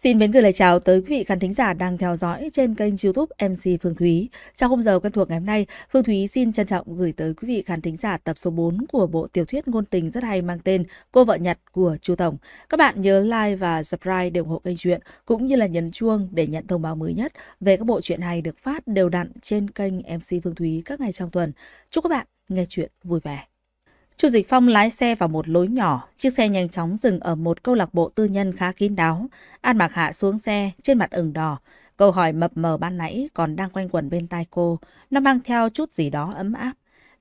Xin mến gửi lời chào tới quý vị khán thính giả đang theo dõi trên kênh YouTube MC Phương Thúy. Trong khung giờ quen thuộc ngày hôm nay, Phương Thúy xin trân trọng gửi tới quý vị khán thính giả tập số 4 của bộ tiểu thuyết ngôn tình rất hay mang tên Cô vợ Nhật của Chu Tổng. Các bạn nhớ like và subscribe để ủng hộ kênh truyện cũng như là nhấn chuông để nhận thông báo mới nhất về các bộ truyện hay được phát đều đặn trên kênh MC Phương Thúy các ngày trong tuần. Chúc các bạn nghe truyện vui vẻ. Chu Dịch Phong lái xe vào một lối nhỏ, chiếc xe nhanh chóng dừng ở một câu lạc bộ tư nhân khá kín đáo. An Mạc Hạ xuống xe, trên mặt ửng đỏ, câu hỏi mập mờ ban nãy còn đang quanh quẩn bên tai cô, nó mang theo chút gì đó ấm áp.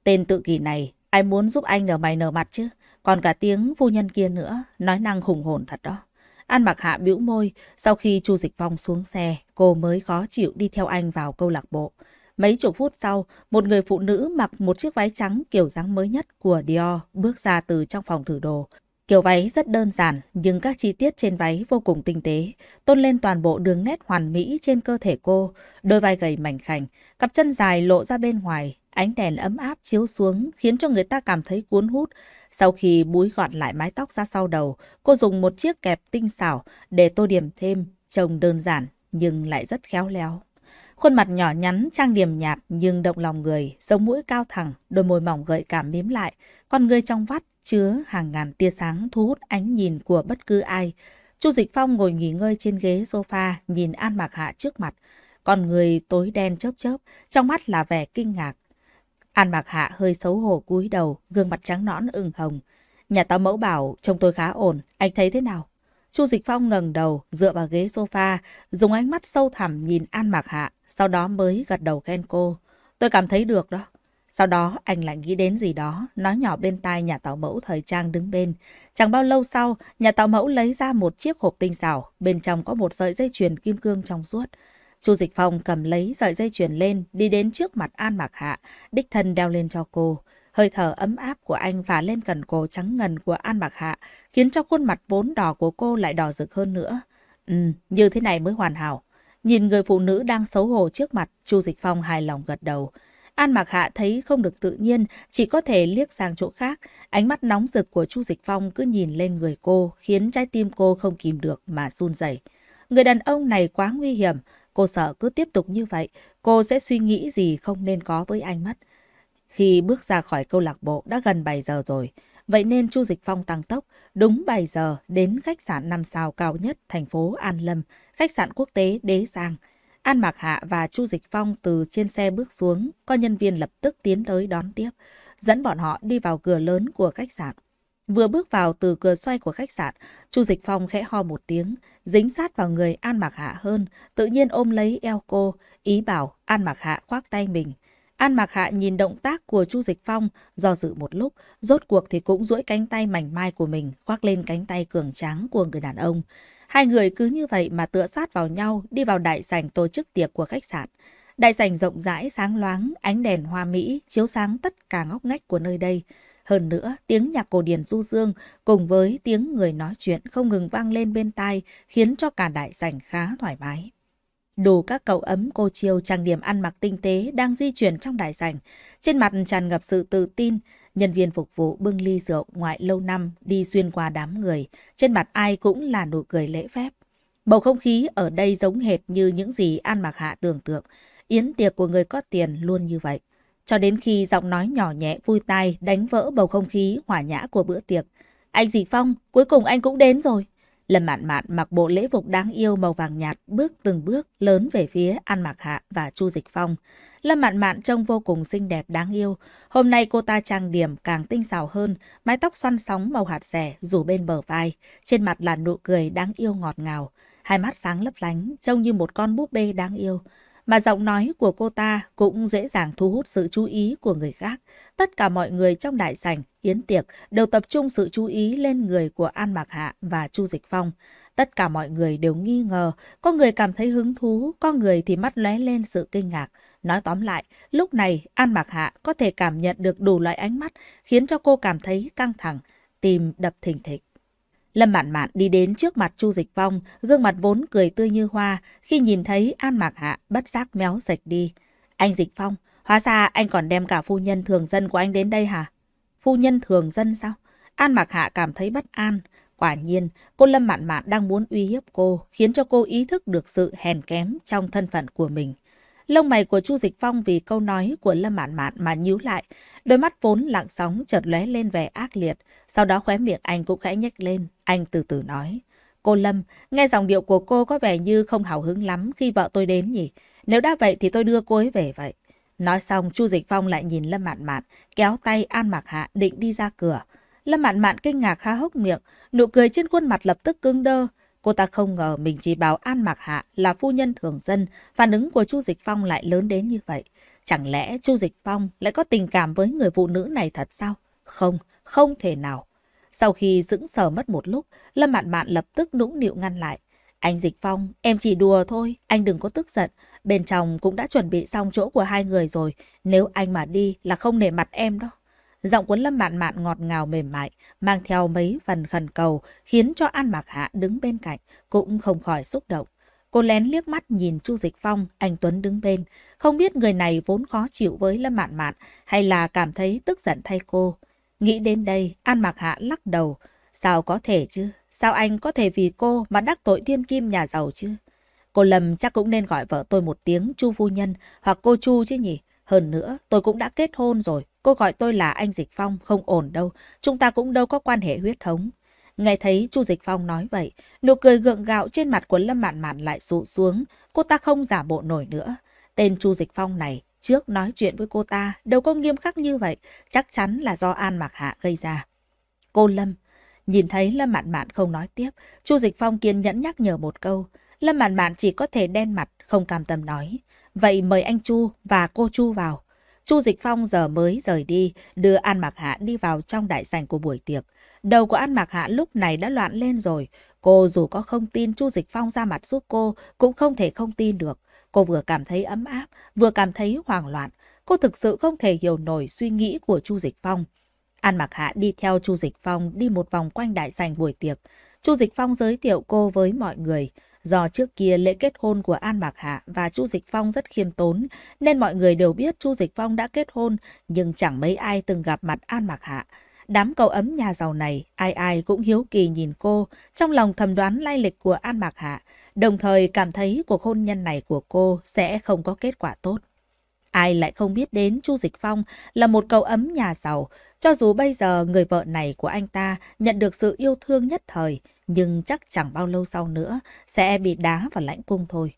Tên tự kỷ này, ai muốn giúp anh nở mày nở mặt chứ, còn cả tiếng phu nhân kia nữa, nói năng hùng hồn thật đó. An Mạc Hạ bĩu môi, sau khi Chu Dịch Phong xuống xe, cô mới khó chịu đi theo anh vào câu lạc bộ. Mấy chục phút sau, một người phụ nữ mặc một chiếc váy trắng kiểu dáng mới nhất của Dior bước ra từ trong phòng thử đồ. Kiểu váy rất đơn giản, nhưng các chi tiết trên váy vô cùng tinh tế, tôn lên toàn bộ đường nét hoàn mỹ trên cơ thể cô, đôi vai gầy mảnh khảnh, cặp chân dài lộ ra bên ngoài, ánh đèn ấm áp chiếu xuống khiến cho người ta cảm thấy cuốn hút. Sau khi búi gọn lại mái tóc ra sau đầu, cô dùng một chiếc kẹp tinh xảo để tô điểm thêm, trông đơn giản nhưng lại rất khéo léo. Khuôn mặt nhỏ nhắn, trang điểm nhạt nhưng động lòng người, sống mũi cao thẳng, đôi môi mỏng gợi cảm miếm lại, con người trong vắt chứa hàng ngàn tia sáng thu hút ánh nhìn của bất cứ ai. Chu Dịch Phong ngồi nghỉ ngơi trên ghế sofa, nhìn An Mạc Hạ trước mặt. Con người tối đen chớp chớp, trong mắt là vẻ kinh ngạc. An Mạc Hạ hơi xấu hổ cúi đầu, gương mặt trắng nõn ửng hồng. Nhà tao mẫu bảo trông tôi khá ổn, anh thấy thế nào? Chu Dịch Phong ngẩng đầu, dựa vào ghế sofa, dùng ánh mắt sâu thẳm nhìn An Mạc Hạ sau đó mới gật đầu khen cô. Tôi cảm thấy được đó. Sau đó anh lại nghĩ đến gì đó, nói nhỏ bên tai nhà tạo mẫu thời trang đứng bên. Chẳng bao lâu sau, nhà tạo mẫu lấy ra một chiếc hộp tinh xảo, bên trong có một sợi dây chuyền kim cương trong suốt. Chu Dịch Phong cầm lấy sợi dây chuyền lên, đi đến trước mặt An Mạc Hạ, đích thân đeo lên cho cô. Hơi thở ấm áp của anh phả lên cần cổ trắng ngần của An Mạc Hạ, khiến cho khuôn mặt vốn đỏ của cô lại đỏ rực hơn nữa. Ừ, như thế này mới hoàn hảo. Nhìn người phụ nữ đang xấu hổ trước mặt, Chu Dịch Phong hài lòng gật đầu. An Mạc Hạ thấy không được tự nhiên, chỉ có thể liếc sang chỗ khác. Ánh mắt nóng rực của Chu Dịch Phong cứ nhìn lên người cô, khiến trái tim cô không kìm được mà run rẩy. Người đàn ông này quá nguy hiểm, cô sợ cứ tiếp tục như vậy, cô sẽ suy nghĩ gì không nên có với anh mất. Khi bước ra khỏi câu lạc bộ đã gần 7 giờ rồi, Vậy nên Chu Dịch Phong tăng tốc, đúng 7 giờ đến khách sạn 5 sao cao nhất thành phố An Lâm, khách sạn quốc tế Đế Giang. An Mạc Hạ và Chu Dịch Phong từ trên xe bước xuống, có nhân viên lập tức tiến tới đón tiếp, dẫn bọn họ đi vào cửa lớn của khách sạn. Vừa bước vào từ cửa xoay của khách sạn, Chu Dịch Phong khẽ ho một tiếng, dính sát vào người An Mạc Hạ hơn, tự nhiên ôm lấy eo cô, ý bảo An Mạc Hạ khoác tay mình. An Mạc Hạ nhìn động tác của Chu Dịch Phong, do dự một lúc, rốt cuộc thì cũng duỗi cánh tay mảnh mai của mình khoác lên cánh tay cường tráng của người đàn ông. Hai người cứ như vậy mà tựa sát vào nhau đi vào đại sảnh tổ chức tiệc của khách sạn. Đại sảnh rộng rãi sáng loáng, ánh đèn hoa mỹ chiếu sáng tất cả ngóc ngách của nơi đây. Hơn nữa, tiếng nhạc cổ điển du dương cùng với tiếng người nói chuyện không ngừng vang lên bên tai khiến cho cả đại sảnh khá thoải mái đủ các cậu ấm cô chiêu trang điểm ăn mặc tinh tế đang di chuyển trong đại sảnh. Trên mặt tràn ngập sự tự tin, nhân viên phục vụ bưng ly rượu ngoại lâu năm đi xuyên qua đám người. Trên mặt ai cũng là nụ cười lễ phép. Bầu không khí ở đây giống hệt như những gì An mặc Hạ tưởng tượng. Yến tiệc của người có tiền luôn như vậy. Cho đến khi giọng nói nhỏ nhẹ vui tai đánh vỡ bầu không khí hỏa nhã của bữa tiệc. Anh Dị Phong, cuối cùng anh cũng đến rồi. Lâm Mạn Mạn mặc bộ lễ phục đáng yêu màu vàng nhạt bước từng bước lớn về phía An Mạc Hạ và Chu Dịch Phong. Lâm Mạn Mạn trông vô cùng xinh đẹp đáng yêu. Hôm nay cô ta trang điểm càng tinh xảo hơn, mái tóc xoăn sóng màu hạt rẻ rủ bên bờ vai, trên mặt là nụ cười đáng yêu ngọt ngào, hai mắt sáng lấp lánh, trông như một con búp bê đáng yêu mà giọng nói của cô ta cũng dễ dàng thu hút sự chú ý của người khác. Tất cả mọi người trong đại sảnh, yến tiệc đều tập trung sự chú ý lên người của An Mạc Hạ và Chu Dịch Phong. Tất cả mọi người đều nghi ngờ, có người cảm thấy hứng thú, có người thì mắt lóe lên sự kinh ngạc. Nói tóm lại, lúc này An Mạc Hạ có thể cảm nhận được đủ loại ánh mắt khiến cho cô cảm thấy căng thẳng, tìm đập thình thịch. Lâm Mạn Mạn đi đến trước mặt Chu Dịch Phong, gương mặt vốn cười tươi như hoa, khi nhìn thấy An Mạc Hạ bất giác méo sạch đi. Anh Dịch Phong, hóa ra anh còn đem cả phu nhân thường dân của anh đến đây hả? Phu nhân thường dân sao? An Mạc Hạ cảm thấy bất an. Quả nhiên, cô Lâm Mạn Mạn đang muốn uy hiếp cô, khiến cho cô ý thức được sự hèn kém trong thân phận của mình. Lông mày của Chu Dịch Phong vì câu nói của Lâm Mạn Mạn mà nhíu lại, đôi mắt vốn lặng sóng chợt lóe lên vẻ ác liệt, sau đó khóe miệng anh cũng khẽ nhếch lên, anh từ từ nói. Cô Lâm, nghe dòng điệu của cô có vẻ như không hào hứng lắm khi vợ tôi đến nhỉ. Nếu đã vậy thì tôi đưa cô ấy về vậy. Nói xong, Chu Dịch Phong lại nhìn Lâm Mạn Mạn, kéo tay An mặc Hạ định đi ra cửa. Lâm Mạn Mạn kinh ngạc há hốc miệng, nụ cười trên khuôn mặt lập tức cứng đơ. Cô ta không ngờ mình chỉ bảo An Mạc Hạ là phu nhân thường dân, phản ứng của Chu Dịch Phong lại lớn đến như vậy. Chẳng lẽ Chu Dịch Phong lại có tình cảm với người phụ nữ này thật sao? Không, không thể nào. Sau khi dững sờ mất một lúc, Lâm Mạn Mạn lập tức nũng nịu ngăn lại. Anh Dịch Phong, em chỉ đùa thôi, anh đừng có tức giận. Bên trong cũng đã chuẩn bị xong chỗ của hai người rồi, nếu anh mà đi là không nể mặt em đó. Giọng của Lâm Mạn Mạn ngọt ngào mềm mại, mang theo mấy phần khẩn cầu, khiến cho An Mạc Hạ đứng bên cạnh, cũng không khỏi xúc động. Cô lén liếc mắt nhìn Chu Dịch Phong, anh Tuấn đứng bên. Không biết người này vốn khó chịu với Lâm Mạn Mạn hay là cảm thấy tức giận thay cô. Nghĩ đến đây, An Mạc Hạ lắc đầu. Sao có thể chứ? Sao anh có thể vì cô mà đắc tội thiên kim nhà giàu chứ? Cô Lâm chắc cũng nên gọi vợ tôi một tiếng Chu Phu Nhân hoặc cô Chu chứ nhỉ? Hơn nữa, tôi cũng đã kết hôn rồi, Cô gọi tôi là anh Dịch Phong, không ổn đâu. Chúng ta cũng đâu có quan hệ huyết thống. Nghe thấy Chu Dịch Phong nói vậy, nụ cười gượng gạo trên mặt của Lâm Mạn Mạn lại sụ xuống. Cô ta không giả bộ nổi nữa. Tên Chu Dịch Phong này trước nói chuyện với cô ta đâu có nghiêm khắc như vậy, chắc chắn là do An Mạc Hạ gây ra. Cô Lâm, nhìn thấy Lâm Mạn Mạn không nói tiếp, Chu Dịch Phong kiên nhẫn nhắc nhở một câu. Lâm Mạn Mạn chỉ có thể đen mặt, không cam tâm nói. Vậy mời anh Chu và cô Chu vào. Chu Dịch Phong giờ mới rời đi, đưa An Mạc Hạ đi vào trong đại sảnh của buổi tiệc. Đầu của An Mạc Hạ lúc này đã loạn lên rồi. Cô dù có không tin Chu Dịch Phong ra mặt giúp cô, cũng không thể không tin được. Cô vừa cảm thấy ấm áp, vừa cảm thấy hoảng loạn. Cô thực sự không thể hiểu nổi suy nghĩ của Chu Dịch Phong. An Mạc Hạ đi theo Chu Dịch Phong đi một vòng quanh đại sảnh buổi tiệc. Chu Dịch Phong giới thiệu cô với mọi người. Do trước kia lễ kết hôn của An Bạc Hạ và Chu Dịch Phong rất khiêm tốn, nên mọi người đều biết Chu Dịch Phong đã kết hôn, nhưng chẳng mấy ai từng gặp mặt An Bạc Hạ. Đám cầu ấm nhà giàu này, ai ai cũng hiếu kỳ nhìn cô, trong lòng thầm đoán lai lịch của An Bạc Hạ, đồng thời cảm thấy cuộc hôn nhân này của cô sẽ không có kết quả tốt. Ai lại không biết đến Chu Dịch Phong là một cầu ấm nhà giàu, cho dù bây giờ người vợ này của anh ta nhận được sự yêu thương nhất thời, nhưng chắc chẳng bao lâu sau nữa sẽ bị đá vào lãnh cung thôi.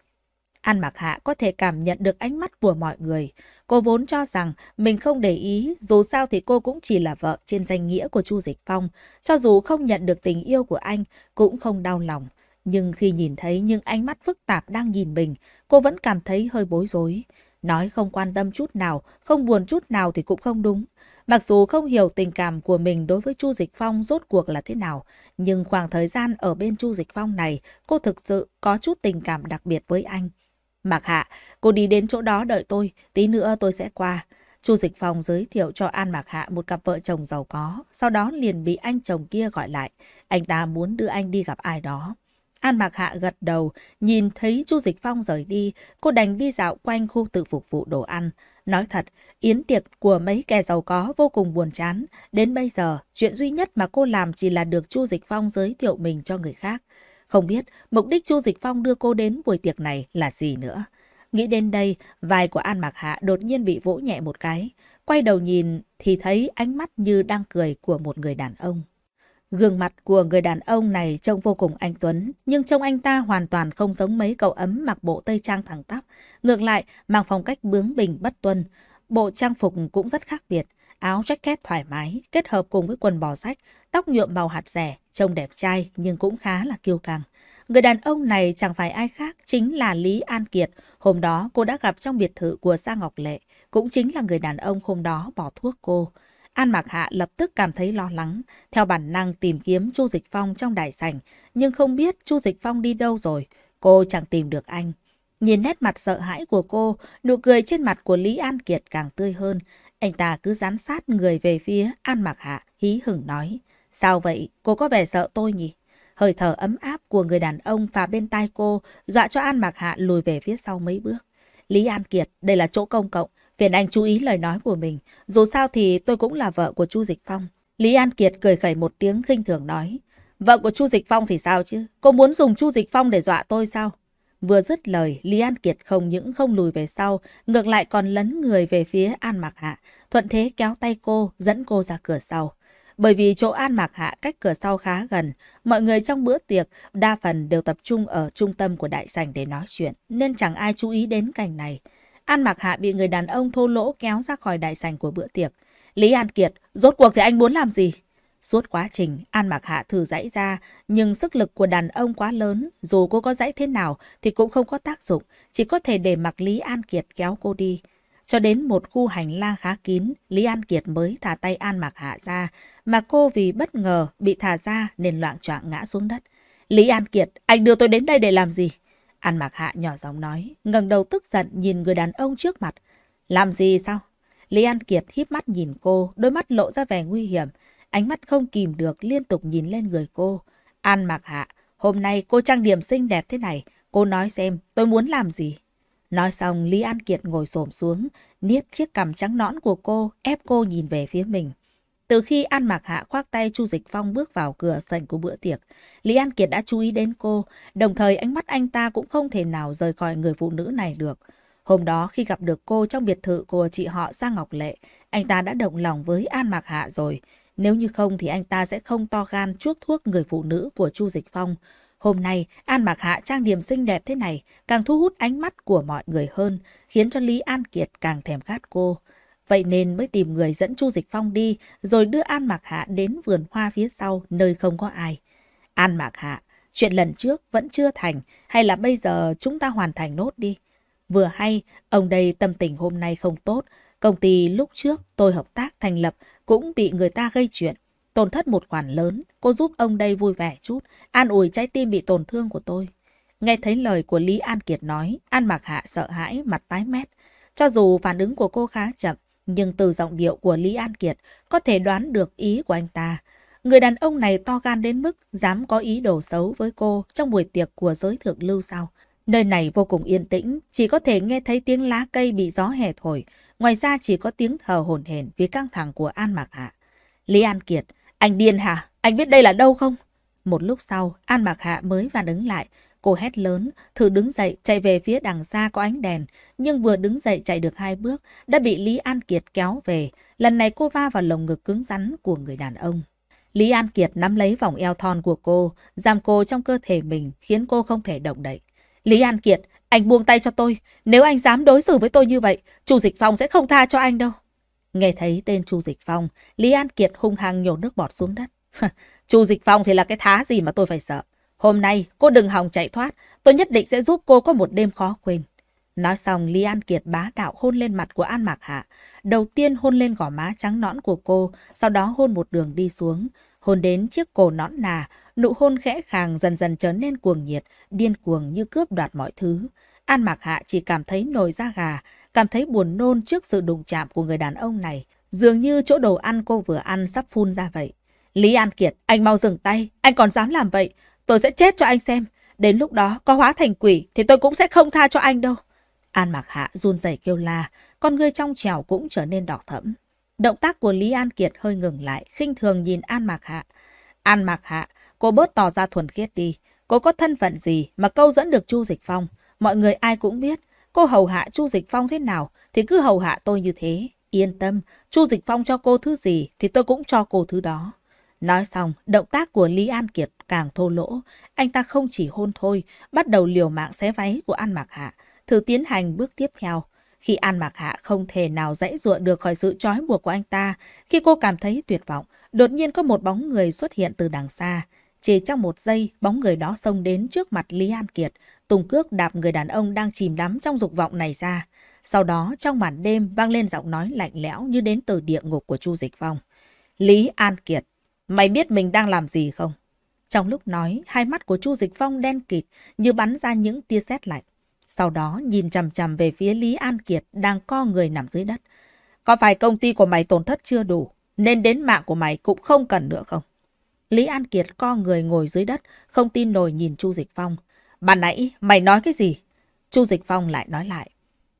An Mạc Hạ có thể cảm nhận được ánh mắt của mọi người. Cô vốn cho rằng mình không để ý, dù sao thì cô cũng chỉ là vợ trên danh nghĩa của Chu Dịch Phong. Cho dù không nhận được tình yêu của anh, cũng không đau lòng. Nhưng khi nhìn thấy những ánh mắt phức tạp đang nhìn mình, cô vẫn cảm thấy hơi bối rối. Nói không quan tâm chút nào, không buồn chút nào thì cũng không đúng. Mặc dù không hiểu tình cảm của mình đối với Chu Dịch Phong rốt cuộc là thế nào, nhưng khoảng thời gian ở bên Chu Dịch Phong này, cô thực sự có chút tình cảm đặc biệt với anh. Mạc Hạ, cô đi đến chỗ đó đợi tôi, tí nữa tôi sẽ qua. Chu Dịch Phong giới thiệu cho An Mạc Hạ một cặp vợ chồng giàu có, sau đó liền bị anh chồng kia gọi lại. Anh ta muốn đưa anh đi gặp ai đó. An Mạc Hạ gật đầu, nhìn thấy Chu Dịch Phong rời đi, cô đành đi dạo quanh khu tự phục vụ đồ ăn. Nói thật, yến tiệc của mấy kẻ giàu có vô cùng buồn chán. Đến bây giờ, chuyện duy nhất mà cô làm chỉ là được Chu Dịch Phong giới thiệu mình cho người khác. Không biết mục đích Chu Dịch Phong đưa cô đến buổi tiệc này là gì nữa. Nghĩ đến đây, vai của An Mạc Hạ đột nhiên bị vỗ nhẹ một cái. Quay đầu nhìn thì thấy ánh mắt như đang cười của một người đàn ông. Gương mặt của người đàn ông này trông vô cùng anh Tuấn, nhưng trông anh ta hoàn toàn không giống mấy cậu ấm mặc bộ tây trang thẳng tắp. Ngược lại, mang phong cách bướng bỉnh bất tuân. Bộ trang phục cũng rất khác biệt, áo jacket thoải mái, kết hợp cùng với quần bò sách, tóc nhuộm màu hạt rẻ, trông đẹp trai nhưng cũng khá là kiêu căng. Người đàn ông này chẳng phải ai khác, chính là Lý An Kiệt, hôm đó cô đã gặp trong biệt thự của Sa Ngọc Lệ, cũng chính là người đàn ông hôm đó bỏ thuốc cô. An Mạc Hạ lập tức cảm thấy lo lắng, theo bản năng tìm kiếm Chu Dịch Phong trong đại sảnh, nhưng không biết Chu Dịch Phong đi đâu rồi, cô chẳng tìm được anh. Nhìn nét mặt sợ hãi của cô, nụ cười trên mặt của Lý An Kiệt càng tươi hơn. Anh ta cứ dán sát người về phía An Mạc Hạ, hí hửng nói. Sao vậy, cô có vẻ sợ tôi nhỉ? Hơi thở ấm áp của người đàn ông phà bên tai cô dọa cho An Mạc Hạ lùi về phía sau mấy bước. Lý An Kiệt, đây là chỗ công cộng, Viên Anh chú ý lời nói của mình, dù sao thì tôi cũng là vợ của Chu Dịch Phong. Lý An Kiệt cười khẩy một tiếng khinh thường nói, vợ của Chu Dịch Phong thì sao chứ? Cô muốn dùng Chu Dịch Phong để dọa tôi sao? Vừa dứt lời, Lý An Kiệt không những không lùi về sau, ngược lại còn lấn người về phía An Mạc Hạ, thuận thế kéo tay cô, dẫn cô ra cửa sau. Bởi vì chỗ An Mạc Hạ cách cửa sau khá gần, mọi người trong bữa tiệc đa phần đều tập trung ở trung tâm của đại sảnh để nói chuyện, nên chẳng ai chú ý đến cảnh này. An Mặc Hạ bị người đàn ông thô lỗ kéo ra khỏi đại sành của bữa tiệc. Lý An Kiệt, rốt cuộc thì anh muốn làm gì? Suốt quá trình, An Mặc Hạ thử dãy ra, nhưng sức lực của đàn ông quá lớn, dù cô có dãy thế nào thì cũng không có tác dụng, chỉ có thể để mặc Lý An Kiệt kéo cô đi. Cho đến một khu hành lang khá kín, Lý An Kiệt mới thả tay An Mặc Hạ ra, mà cô vì bất ngờ bị thả ra nên loạn trọng ngã xuống đất. Lý An Kiệt, anh đưa tôi đến đây để làm gì? An Mạc Hạ nhỏ giọng nói, ngẩng đầu tức giận nhìn người đàn ông trước mặt. Làm gì sao? Lý An Kiệt híp mắt nhìn cô, đôi mắt lộ ra vẻ nguy hiểm. Ánh mắt không kìm được liên tục nhìn lên người cô. An Mạc Hạ, hôm nay cô trang điểm xinh đẹp thế này. Cô nói xem, tôi muốn làm gì? Nói xong, Lý An Kiệt ngồi xổm xuống, niết chiếc cằm trắng nõn của cô, ép cô nhìn về phía mình. Từ khi An Mạc Hạ khoác tay Chu Dịch Phong bước vào cửa sảnh của bữa tiệc, Lý An Kiệt đã chú ý đến cô, đồng thời ánh mắt anh ta cũng không thể nào rời khỏi người phụ nữ này được. Hôm đó khi gặp được cô trong biệt thự của chị họ Giang Ngọc Lệ, anh ta đã động lòng với An Mạc Hạ rồi. Nếu như không thì anh ta sẽ không to gan chuốc thuốc người phụ nữ của Chu Dịch Phong. Hôm nay, An Mạc Hạ trang điểm xinh đẹp thế này càng thu hút ánh mắt của mọi người hơn, khiến cho Lý An Kiệt càng thèm khát cô. Vậy nên mới tìm người dẫn Chu Dịch Phong đi, rồi đưa An Mạc Hạ đến vườn hoa phía sau, nơi không có ai. An Mạc Hạ, chuyện lần trước vẫn chưa thành, hay là bây giờ chúng ta hoàn thành nốt đi. Vừa hay, ông đây tâm tình hôm nay không tốt, công ty lúc trước tôi hợp tác thành lập cũng bị người ta gây chuyện. Tổn thất một khoản lớn, cô giúp ông đây vui vẻ chút, an ủi trái tim bị tổn thương của tôi. Nghe thấy lời của Lý An Kiệt nói, An Mạc Hạ sợ hãi, mặt tái mét. Cho dù phản ứng của cô khá chậm, nhưng từ giọng điệu của Lý An Kiệt có thể đoán được ý của anh ta. Người đàn ông này to gan đến mức dám có ý đồ xấu với cô trong buổi tiệc của giới thượng lưu sau. Nơi này vô cùng yên tĩnh, chỉ có thể nghe thấy tiếng lá cây bị gió hè thổi. Ngoài ra chỉ có tiếng thở hổn hển vì căng thẳng của An Mạc Hạ. Lý An Kiệt, anh điên hả? Anh biết đây là đâu không? Một lúc sau, An Mạc Hạ mới phản ứng lại, Cô hét lớn, thử đứng dậy, chạy về phía đằng xa có ánh đèn. Nhưng vừa đứng dậy chạy được hai bước, đã bị Lý An Kiệt kéo về. Lần này cô va vào lồng ngực cứng rắn của người đàn ông. Lý An Kiệt nắm lấy vòng eo thon của cô, giam cô trong cơ thể mình, khiến cô không thể động đậy. Lý An Kiệt, anh buông tay cho tôi. Nếu anh dám đối xử với tôi như vậy, Chu Dịch Phong sẽ không tha cho anh đâu. Nghe thấy tên Chu Dịch Phong, Lý An Kiệt hung hăng nhổ nước bọt xuống đất. Chu Dịch Phong thì là cái thá gì mà tôi phải sợ. Hôm nay cô đừng hòng chạy thoát, tôi nhất định sẽ giúp cô có một đêm khó quên. Nói xong, Lý An Kiệt bá đạo hôn lên mặt của An Mạc Hạ. Đầu tiên hôn lên gò má trắng nõn của cô, sau đó hôn một đường đi xuống. Hôn đến chiếc cổ nõn nà, nụ hôn khẽ khàng dần dần trở nên cuồng nhiệt, điên cuồng như cướp đoạt mọi thứ. An Mạc Hạ chỉ cảm thấy nồi da gà, cảm thấy buồn nôn trước sự đụng chạm của người đàn ông này. Dường như chỗ đồ ăn cô vừa ăn sắp phun ra vậy. Lý An Kiệt, anh mau dừng tay, anh còn dám làm vậy. Tôi sẽ chết cho anh xem. Đến lúc đó có hóa thành quỷ thì tôi cũng sẽ không tha cho anh đâu. An Mạc Hạ run rẩy kêu la, con ngươi trong trèo cũng trở nên đỏ thẫm. Động tác của Lý An Kiệt hơi ngừng lại, khinh thường nhìn An Mạc Hạ. An Mạc Hạ, cô bớt tỏ ra thuần khiết đi. Cô có thân phận gì mà câu dẫn được Chu Dịch Phong? Mọi người ai cũng biết. Cô hầu hạ Chu Dịch Phong thế nào thì cứ hầu hạ tôi như thế. Yên tâm, Chu Dịch Phong cho cô thứ gì thì tôi cũng cho cô thứ đó. Nói xong, động tác của Lý An Kiệt càng thô lỗ. Anh ta không chỉ hôn thôi, bắt đầu liều mạng xé váy của An Mạc Hạ, thử tiến hành bước tiếp theo. Khi An Mạc Hạ không thể nào dãy dụa được khỏi sự trói buộc của anh ta, khi cô cảm thấy tuyệt vọng, đột nhiên có một bóng người xuất hiện từ đằng xa. Chỉ trong một giây, bóng người đó xông đến trước mặt Lý An Kiệt, tùng cước đạp người đàn ông đang chìm đắm trong dục vọng này ra. Sau đó, trong màn đêm vang lên giọng nói lạnh lẽo như đến từ địa ngục của Chu Dịch Phong. Lý An Kiệt, Mày biết mình đang làm gì không? Trong lúc nói, hai mắt của Chu Dịch Phong đen kịt như bắn ra những tia sét lạnh. Sau đó nhìn chằm chằm về phía Lý An Kiệt đang co người nằm dưới đất. Có phải công ty của mày tổn thất chưa đủ, nên đến mạng của mày cũng không cần nữa không? Lý An Kiệt co người ngồi dưới đất, không tin nổi nhìn Chu Dịch Phong. bà nãy, mày nói cái gì? Chu Dịch Phong lại nói lại.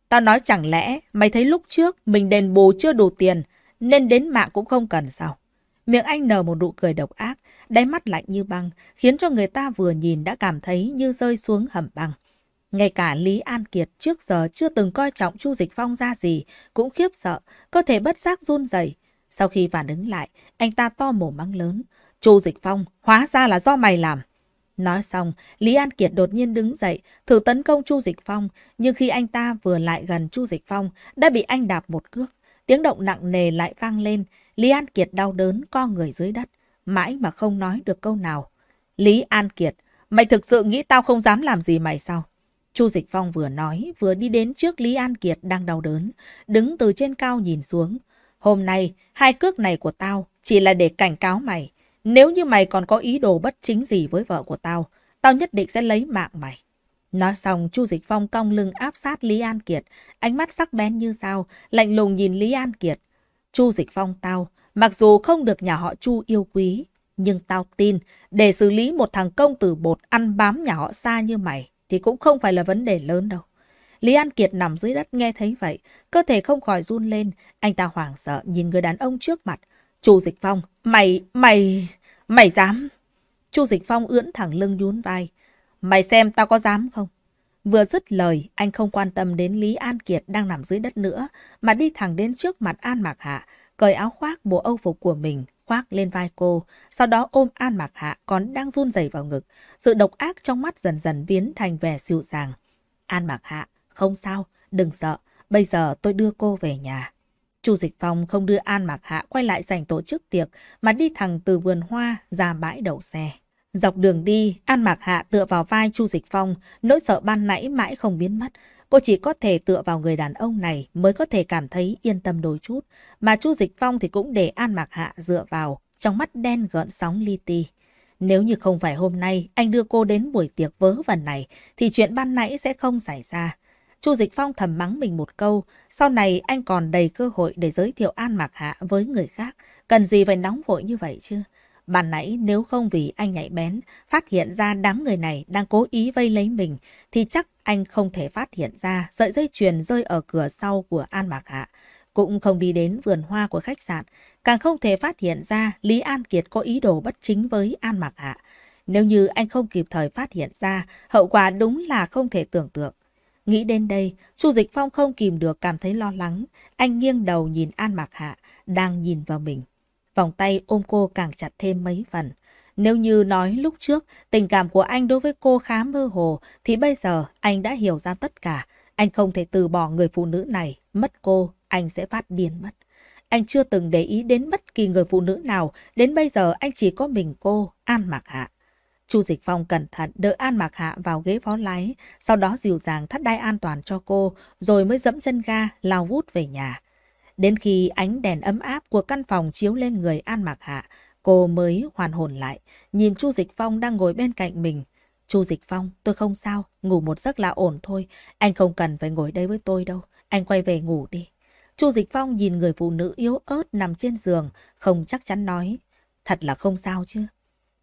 Tao nói chẳng lẽ mày thấy lúc trước mình đền bù chưa đủ tiền, nên đến mạng cũng không cần sao? Miệng anh nở một nụ cười độc ác, đáy mắt lạnh như băng, khiến cho người ta vừa nhìn đã cảm thấy như rơi xuống hầm băng. Ngay cả Lý An Kiệt trước giờ chưa từng coi trọng Chu Dịch Phong ra gì, cũng khiếp sợ, cơ thể bất giác run rẩy. Sau khi phản ứng lại, anh ta to mồm mắng lớn. Chu Dịch Phong, hóa ra là do mày làm. Nói xong, Lý An Kiệt đột nhiên đứng dậy, thử tấn công Chu Dịch Phong, nhưng khi anh ta vừa lại gần Chu Dịch Phong, đã bị anh đạp một cước. Tiếng động nặng nề lại vang lên, Lý An Kiệt đau đớn co người dưới đất, mãi mà không nói được câu nào. Lý An Kiệt, mày thực sự nghĩ tao không dám làm gì mày sao? Chu Dịch Phong vừa nói, vừa đi đến trước Lý An Kiệt đang đau đớn, đứng từ trên cao nhìn xuống. Hôm nay, hai cước này của tao chỉ là để cảnh cáo mày. Nếu như mày còn có ý đồ bất chính gì với vợ của tao, tao nhất định sẽ lấy mạng mày. Nói xong, Chu Dịch Phong cong lưng áp sát Lý An Kiệt, ánh mắt sắc bén như dao, lạnh lùng nhìn Lý An Kiệt. Chu Dịch Phong tao, mặc dù không được nhà họ Chu yêu quý, nhưng tao tin để xử lý một thằng công tử bột ăn bám nhà họ xa như mày thì cũng không phải là vấn đề lớn đâu. Lý An Kiệt nằm dưới đất nghe thấy vậy, cơ thể không khỏi run lên, anh ta hoảng sợ nhìn người đàn ông trước mặt. Chu Dịch Phong, mày, mày, mày dám. Chu Dịch Phong ưỡn thẳng lưng nhún vai. Mày xem tao có dám không? Vừa dứt lời, anh không quan tâm đến Lý An Kiệt đang nằm dưới đất nữa, mà đi thẳng đến trước mặt An Mạc Hạ, cởi áo khoác bộ âu phục của mình, khoác lên vai cô, sau đó ôm An Mạc Hạ còn đang run rẩy vào ngực. Sự độc ác trong mắt dần dần biến thành vẻ dịu dàng. An Mạc Hạ, không sao, đừng sợ, bây giờ tôi đưa cô về nhà. Chu Dịch Phong không đưa An Mạc Hạ quay lại sảnh tổ chức tiệc mà đi thẳng từ vườn hoa ra bãi đậu xe. Dọc đường đi, An Mạc Hạ tựa vào vai Chu Dịch Phong, nỗi sợ ban nãy mãi không biến mất. Cô chỉ có thể tựa vào người đàn ông này mới có thể cảm thấy yên tâm đôi chút. Mà Chu Dịch Phong thì cũng để An Mạc Hạ dựa vào, trong mắt đen gợn sóng li ti. Nếu như không phải hôm nay anh đưa cô đến buổi tiệc vớ vẩn này, thì chuyện ban nãy sẽ không xảy ra. Chu Dịch Phong thầm mắng mình một câu, sau này anh còn đầy cơ hội để giới thiệu An Mạc Hạ với người khác. Cần gì phải nóng vội như vậy chứ? Bạn nãy nếu không vì anh nhạy bén, phát hiện ra đám người này đang cố ý vây lấy mình, thì chắc anh không thể phát hiện ra sợi dây chuyền rơi ở cửa sau của An Mạc Hạ. Cũng không đi đến vườn hoa của khách sạn, càng không thể phát hiện ra Lý An Kiệt có ý đồ bất chính với An Mạc Hạ. Nếu như anh không kịp thời phát hiện ra, hậu quả đúng là không thể tưởng tượng. Nghĩ đến đây, Chu Dịch Phong không kìm được cảm thấy lo lắng. Anh nghiêng đầu nhìn An Mạc Hạ, đang nhìn vào mình vòng tay ôm cô càng chặt thêm mấy phần. Nếu như nói lúc trước tình cảm của anh đối với cô khá mơ hồ, thì bây giờ anh đã hiểu ra tất cả. Anh không thể từ bỏ người phụ nữ này, mất cô, anh sẽ phát điên mất. Anh chưa từng để ý đến bất kỳ người phụ nữ nào, đến bây giờ anh chỉ có mình cô, An Mạc Hạ. Chu Dịch Phong cẩn thận đỡ An Mạc Hạ vào ghế phó lái, sau đó dịu dàng thắt đai an toàn cho cô, rồi mới dẫm chân ga, lao vút về nhà. Đến khi ánh đèn ấm áp của căn phòng chiếu lên người An Mạc Hạ, cô mới hoàn hồn lại, nhìn Chu Dịch Phong đang ngồi bên cạnh mình. Chu Dịch Phong, tôi không sao, ngủ một giấc là ổn thôi, anh không cần phải ngồi đây với tôi đâu, anh quay về ngủ đi. Chu Dịch Phong nhìn người phụ nữ yếu ớt nằm trên giường, không chắc chắn nói, thật là không sao chứ.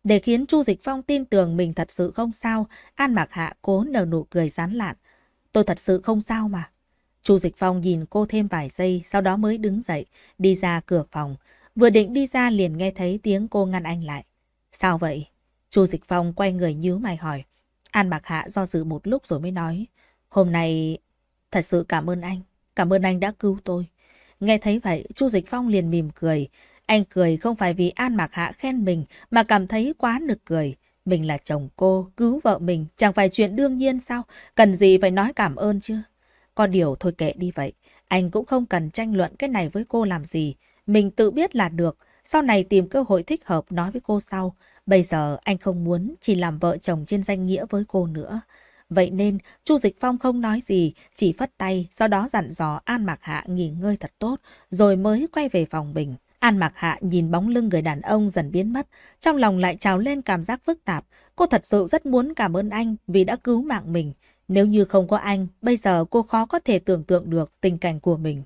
Để khiến Chu Dịch Phong tin tưởng mình thật sự không sao, An Mạc Hạ cố nở nụ cười sán lạn. Tôi thật sự không sao mà. Chu Dịch Phong nhìn cô thêm vài giây, sau đó mới đứng dậy, đi ra cửa phòng. Vừa định đi ra liền nghe thấy tiếng cô ngăn anh lại. Sao vậy? Chu Dịch Phong quay người nhíu mày hỏi. An Bạc Hạ do dự một lúc rồi mới nói. Hôm nay thật sự cảm ơn anh. Cảm ơn anh đã cứu tôi. Nghe thấy vậy, Chu Dịch Phong liền mỉm cười. Anh cười không phải vì An Mạc Hạ khen mình mà cảm thấy quá nực cười. Mình là chồng cô, cứu vợ mình, chẳng phải chuyện đương nhiên sao? Cần gì phải nói cảm ơn chứ? Có điều thôi kệ đi vậy, anh cũng không cần tranh luận cái này với cô làm gì. Mình tự biết là được, sau này tìm cơ hội thích hợp nói với cô sau. Bây giờ anh không muốn chỉ làm vợ chồng trên danh nghĩa với cô nữa. Vậy nên, Chu Dịch Phong không nói gì, chỉ phất tay, sau đó dặn dò An Mạc Hạ nghỉ ngơi thật tốt, rồi mới quay về phòng mình. An Mạc Hạ nhìn bóng lưng người đàn ông dần biến mất, trong lòng lại trào lên cảm giác phức tạp. Cô thật sự rất muốn cảm ơn anh vì đã cứu mạng mình. Nếu như không có anh, bây giờ cô khó có thể tưởng tượng được tình cảnh của mình.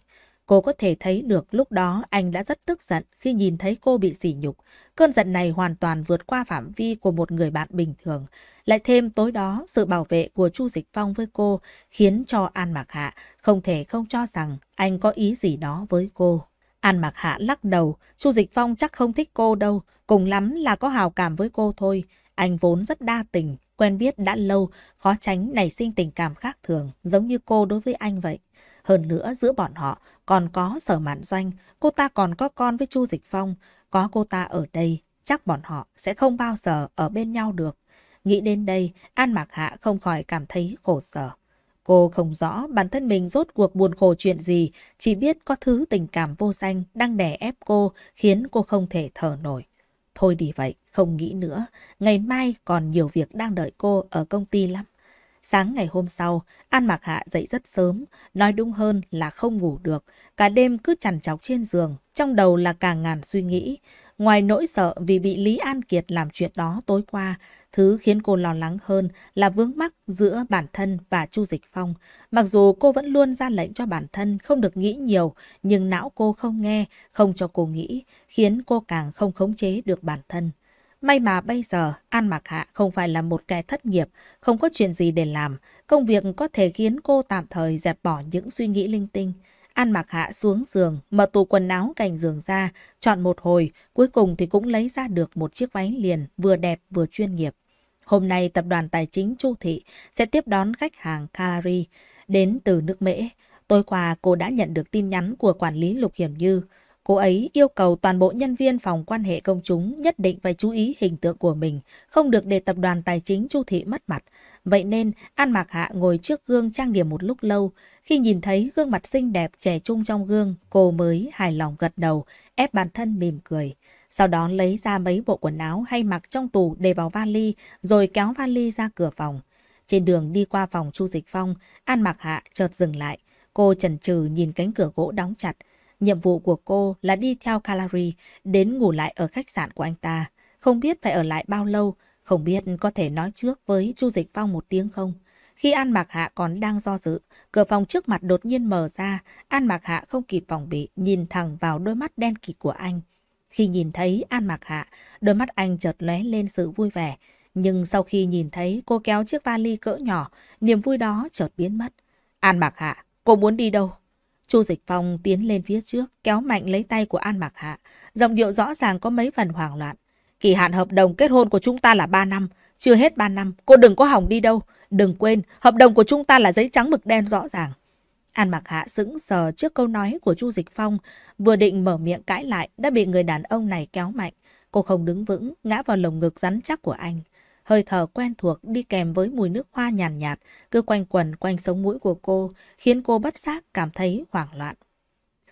Cô có thể thấy được lúc đó anh đã rất tức giận khi nhìn thấy cô bị sỉ nhục. Cơn giận này hoàn toàn vượt qua phạm vi của một người bạn bình thường. Lại thêm tối đó, sự bảo vệ của Chu Dịch Phong với cô khiến cho An Mạc Hạ không thể không cho rằng anh có ý gì đó với cô. An Mạc Hạ lắc đầu, Chu Dịch Phong chắc không thích cô đâu, cùng lắm là có hào cảm với cô thôi. Anh vốn rất đa tình, quen biết đã lâu, khó tránh nảy sinh tình cảm khác thường, giống như cô đối với anh vậy. Hơn nữa, giữa bọn họ còn có sở mạn doanh, cô ta còn có con với Chu Dịch Phong. Có cô ta ở đây, chắc bọn họ sẽ không bao giờ ở bên nhau được. Nghĩ đến đây, An Mạc Hạ không khỏi cảm thấy khổ sở. Cô không rõ bản thân mình rốt cuộc buồn khổ chuyện gì, chỉ biết có thứ tình cảm vô danh đang đè ép cô, khiến cô không thể thở nổi. Thôi đi vậy, không nghĩ nữa. Ngày mai còn nhiều việc đang đợi cô ở công ty lắm. Sáng ngày hôm sau, An Mạc Hạ dậy rất sớm, nói đúng hơn là không ngủ được, cả đêm cứ chằn chọc trên giường, trong đầu là càng ngàn suy nghĩ. Ngoài nỗi sợ vì bị Lý An Kiệt làm chuyện đó tối qua, thứ khiến cô lo lắng hơn là vướng mắc giữa bản thân và Chu Dịch Phong. Mặc dù cô vẫn luôn ra lệnh cho bản thân không được nghĩ nhiều, nhưng não cô không nghe, không cho cô nghĩ, khiến cô càng không khống chế được bản thân. May mà bây giờ An Mạc Hạ không phải là một kẻ thất nghiệp, không có chuyện gì để làm, công việc có thể khiến cô tạm thời dẹp bỏ những suy nghĩ linh tinh. An mặc hạ xuống giường, mở tủ quần áo cành giường ra, chọn một hồi, cuối cùng thì cũng lấy ra được một chiếc váy liền, vừa đẹp vừa chuyên nghiệp. Hôm nay tập đoàn tài chính Chu Thị sẽ tiếp đón khách hàng Calari đến từ nước Mễ. Tối qua cô đã nhận được tin nhắn của quản lý Lục Hiểm Như. Cô ấy yêu cầu toàn bộ nhân viên phòng quan hệ công chúng nhất định phải chú ý hình tượng của mình, không được để tập đoàn tài chính Chu Thị mất mặt. Vậy nên, An Mạc Hạ ngồi trước gương trang điểm một lúc lâu. Khi nhìn thấy gương mặt xinh đẹp trẻ trung trong gương, cô mới hài lòng gật đầu, ép bản thân mỉm cười. Sau đó lấy ra mấy bộ quần áo hay mặc trong tủ để vào vali, rồi kéo vali ra cửa phòng. Trên đường đi qua phòng Chu Dịch Phong, An Mạc Hạ chợt dừng lại. Cô chần chừ nhìn cánh cửa gỗ đóng chặt, Nhiệm vụ của cô là đi theo Calary đến ngủ lại ở khách sạn của anh ta. Không biết phải ở lại bao lâu, không biết có thể nói trước với Chu Dịch Phong một tiếng không. Khi An Mạc Hạ còn đang do dự, cửa phòng trước mặt đột nhiên mở ra, An Mạc Hạ không kịp phòng bị, nhìn thẳng vào đôi mắt đen kịt của anh. Khi nhìn thấy An Mạc Hạ, đôi mắt anh chợt lóe lên sự vui vẻ. Nhưng sau khi nhìn thấy cô kéo chiếc vali cỡ nhỏ, niềm vui đó chợt biến mất. An Mạc Hạ, cô muốn đi đâu? Chu Dịch Phong tiến lên phía trước, kéo mạnh lấy tay của An Mạc Hạ. Giọng điệu rõ ràng có mấy phần hoảng loạn. Kỳ hạn hợp đồng kết hôn của chúng ta là 3 năm. Chưa hết 3 năm, cô đừng có hỏng đi đâu. Đừng quên, hợp đồng của chúng ta là giấy trắng mực đen rõ ràng. An Mạc Hạ sững sờ trước câu nói của Chu Dịch Phong, vừa định mở miệng cãi lại đã bị người đàn ông này kéo mạnh. Cô không đứng vững, ngã vào lồng ngực rắn chắc của anh. Hơi thở quen thuộc đi kèm với mùi nước hoa nhàn nhạt, nhạt cứ quanh quần quanh sống mũi của cô, khiến cô bất giác cảm thấy hoảng loạn.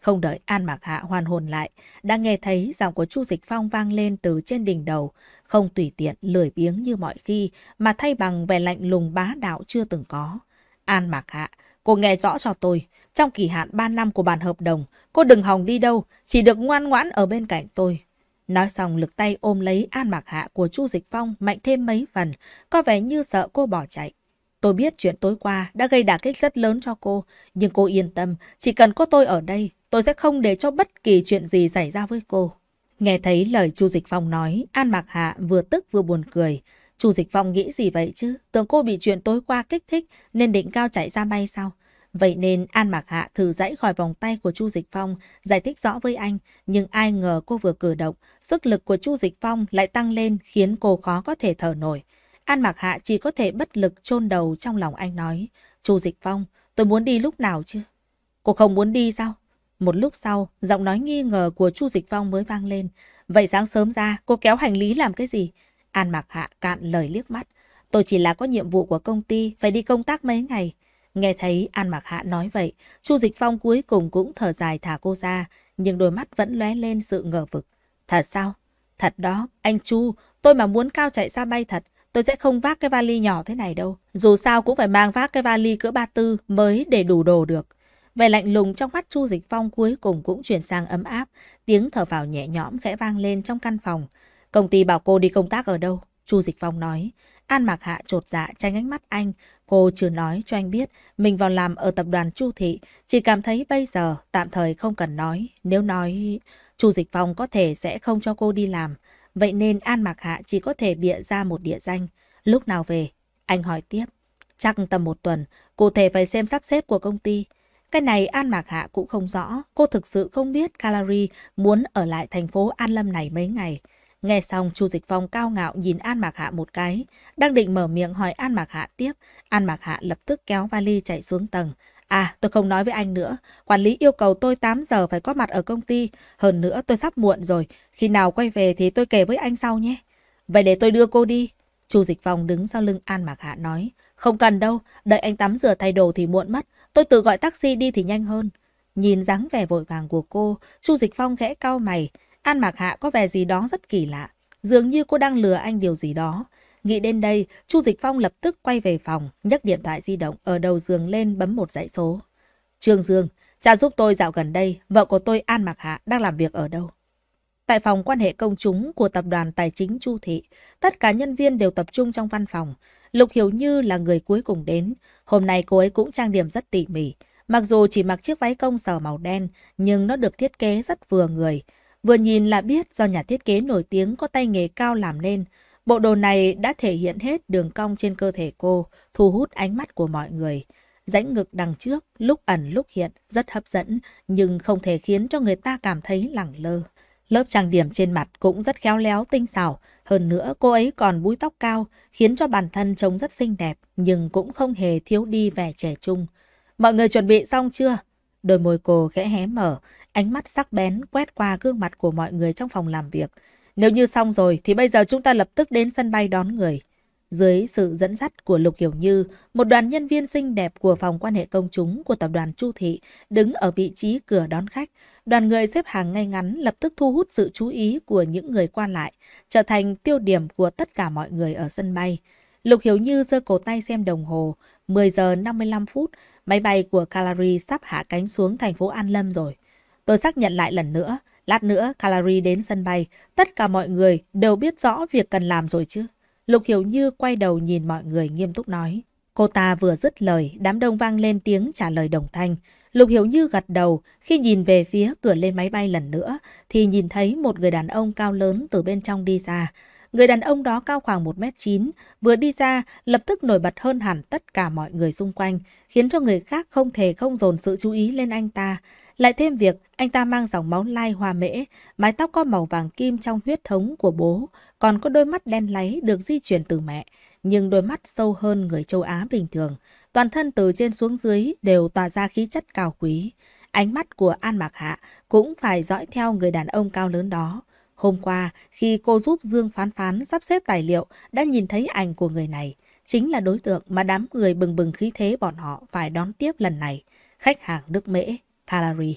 Không đợi An Mạc Hạ hoàn hồn lại, đã nghe thấy giọng của Chu Dịch Phong vang lên từ trên đỉnh đầu, không tùy tiện lười biếng như mọi khi, mà thay bằng vẻ lạnh lùng bá đạo chưa từng có. An Mạc Hạ, cô nghe rõ cho tôi, trong kỳ hạn 3 năm của bản hợp đồng, cô đừng hòng đi đâu, chỉ được ngoan ngoãn ở bên cạnh tôi. Nói xong lực tay ôm lấy An Mạc Hạ của Chu Dịch Phong mạnh thêm mấy phần, có vẻ như sợ cô bỏ chạy. Tôi biết chuyện tối qua đã gây đả kích rất lớn cho cô, nhưng cô yên tâm, chỉ cần có tôi ở đây, tôi sẽ không để cho bất kỳ chuyện gì xảy ra với cô. Nghe thấy lời Chu Dịch Phong nói, An Mạc Hạ vừa tức vừa buồn cười. Chu Dịch Phong nghĩ gì vậy chứ? Tưởng cô bị chuyện tối qua kích thích nên định cao chạy ra bay sao? Vậy nên An Mạc Hạ thử dãy khỏi vòng tay của Chu Dịch Phong, giải thích rõ với anh, nhưng ai ngờ cô vừa cử động, sức lực của Chu Dịch Phong lại tăng lên khiến cô khó có thể thở nổi. An Mạc Hạ chỉ có thể bất lực chôn đầu trong lòng anh nói, Chu Dịch Phong, tôi muốn đi lúc nào chứ? Cô không muốn đi sao? Một lúc sau, giọng nói nghi ngờ của Chu Dịch Phong mới vang lên. Vậy sáng sớm ra, cô kéo hành lý làm cái gì? An Mạc Hạ cạn lời liếc mắt. Tôi chỉ là có nhiệm vụ của công ty, phải đi công tác mấy ngày. Nghe thấy An Mạc Hạ nói vậy, Chu Dịch Phong cuối cùng cũng thở dài thả cô ra, nhưng đôi mắt vẫn lóe lên sự ngờ vực. Thật sao? Thật đó, anh Chu, tôi mà muốn cao chạy xa bay thật, tôi sẽ không vác cái vali nhỏ thế này đâu. Dù sao cũng phải mang vác cái vali cỡ ba tư mới để đủ đồ được. Vẻ lạnh lùng trong mắt Chu Dịch Phong cuối cùng cũng chuyển sang ấm áp, tiếng thở vào nhẹ nhõm khẽ vang lên trong căn phòng. Công ty bảo cô đi công tác ở đâu? Chu Dịch Phong nói. An Mạc Hạ trột dạ tránh ánh mắt anh, Cô chưa nói cho anh biết mình vào làm ở tập đoàn Chu Thị, chỉ cảm thấy bây giờ tạm thời không cần nói. Nếu nói, Chu Dịch Phong có thể sẽ không cho cô đi làm. Vậy nên An Mạc Hạ chỉ có thể bịa ra một địa danh. Lúc nào về? Anh hỏi tiếp. Chắc tầm một tuần, cụ thể phải xem sắp xếp của công ty. Cái này An Mạc Hạ cũng không rõ, cô thực sự không biết Calary muốn ở lại thành phố An Lâm này mấy ngày. Nghe xong Chu Dịch Phong cao ngạo nhìn An Mạc Hạ một cái, đang định mở miệng hỏi An Mạc Hạ tiếp, An Mạc Hạ lập tức kéo vali chạy xuống tầng. À, tôi không nói với anh nữa, quản lý yêu cầu tôi 8 giờ phải có mặt ở công ty, hơn nữa tôi sắp muộn rồi, khi nào quay về thì tôi kể với anh sau nhé. Vậy để tôi đưa cô đi. Chu Dịch Phong đứng sau lưng An Mạc Hạ nói, không cần đâu, đợi anh tắm rửa thay đồ thì muộn mất, tôi tự gọi taxi đi thì nhanh hơn. Nhìn dáng vẻ vội vàng của cô, Chu Dịch Phong khẽ cao mày, An Mạc Hạ có vẻ gì đó rất kỳ lạ, dường như cô đang lừa anh điều gì đó. Nghĩ đến đây, Chu Dịch Phong lập tức quay về phòng, nhấc điện thoại di động ở đầu giường lên bấm một dãy số. Trương Dương, cha giúp tôi dạo gần đây, vợ của tôi An Mạc Hạ đang làm việc ở đâu? Tại phòng quan hệ công chúng của tập đoàn tài chính Chu Thị, tất cả nhân viên đều tập trung trong văn phòng. Lục Hiểu Như là người cuối cùng đến, hôm nay cô ấy cũng trang điểm rất tỉ mỉ. Mặc dù chỉ mặc chiếc váy công sở màu đen, nhưng nó được thiết kế rất vừa người. Vừa nhìn là biết do nhà thiết kế nổi tiếng có tay nghề cao làm nên. Bộ đồ này đã thể hiện hết đường cong trên cơ thể cô, thu hút ánh mắt của mọi người. Rãnh ngực đằng trước, lúc ẩn lúc hiện, rất hấp dẫn, nhưng không thể khiến cho người ta cảm thấy lẳng lơ. Lớp trang điểm trên mặt cũng rất khéo léo, tinh xảo. Hơn nữa, cô ấy còn búi tóc cao, khiến cho bản thân trông rất xinh đẹp, nhưng cũng không hề thiếu đi vẻ trẻ trung. Mọi người chuẩn bị xong chưa? Đôi môi cô khẽ hé mở, Ánh mắt sắc bén quét qua gương mặt của mọi người trong phòng làm việc. Nếu như xong rồi thì bây giờ chúng ta lập tức đến sân bay đón người. Dưới sự dẫn dắt của Lục Hiểu Như, một đoàn nhân viên xinh đẹp của phòng quan hệ công chúng của tập đoàn Chu Thị đứng ở vị trí cửa đón khách. Đoàn người xếp hàng ngay ngắn lập tức thu hút sự chú ý của những người qua lại, trở thành tiêu điểm của tất cả mọi người ở sân bay. Lục Hiểu Như giơ cổ tay xem đồng hồ, 10 giờ 55 phút, máy bay của Calary sắp hạ cánh xuống thành phố An Lâm rồi. Tôi xác nhận lại lần nữa, lát nữa Calary đến sân bay, tất cả mọi người đều biết rõ việc cần làm rồi chứ. Lục Hiểu Như quay đầu nhìn mọi người nghiêm túc nói. Cô ta vừa dứt lời, đám đông vang lên tiếng trả lời đồng thanh. Lục Hiểu Như gật đầu, khi nhìn về phía cửa lên máy bay lần nữa, thì nhìn thấy một người đàn ông cao lớn từ bên trong đi ra. Người đàn ông đó cao khoảng 1m9, vừa đi ra lập tức nổi bật hơn hẳn tất cả mọi người xung quanh, khiến cho người khác không thể không dồn sự chú ý lên anh ta. Lại thêm việc anh ta mang dòng máu lai hoa mễ, mái tóc có màu vàng kim trong huyết thống của bố, còn có đôi mắt đen láy được di chuyển từ mẹ, nhưng đôi mắt sâu hơn người châu Á bình thường. Toàn thân từ trên xuống dưới đều tỏa ra khí chất cao quý. Ánh mắt của An Mạc Hạ cũng phải dõi theo người đàn ông cao lớn đó. Hôm qua, khi cô giúp Dương Phán Phán sắp xếp tài liệu, đã nhìn thấy ảnh của người này. Chính là đối tượng mà đám người bừng bừng khí thế bọn họ phải đón tiếp lần này. Khách hàng đức mễ. Calary.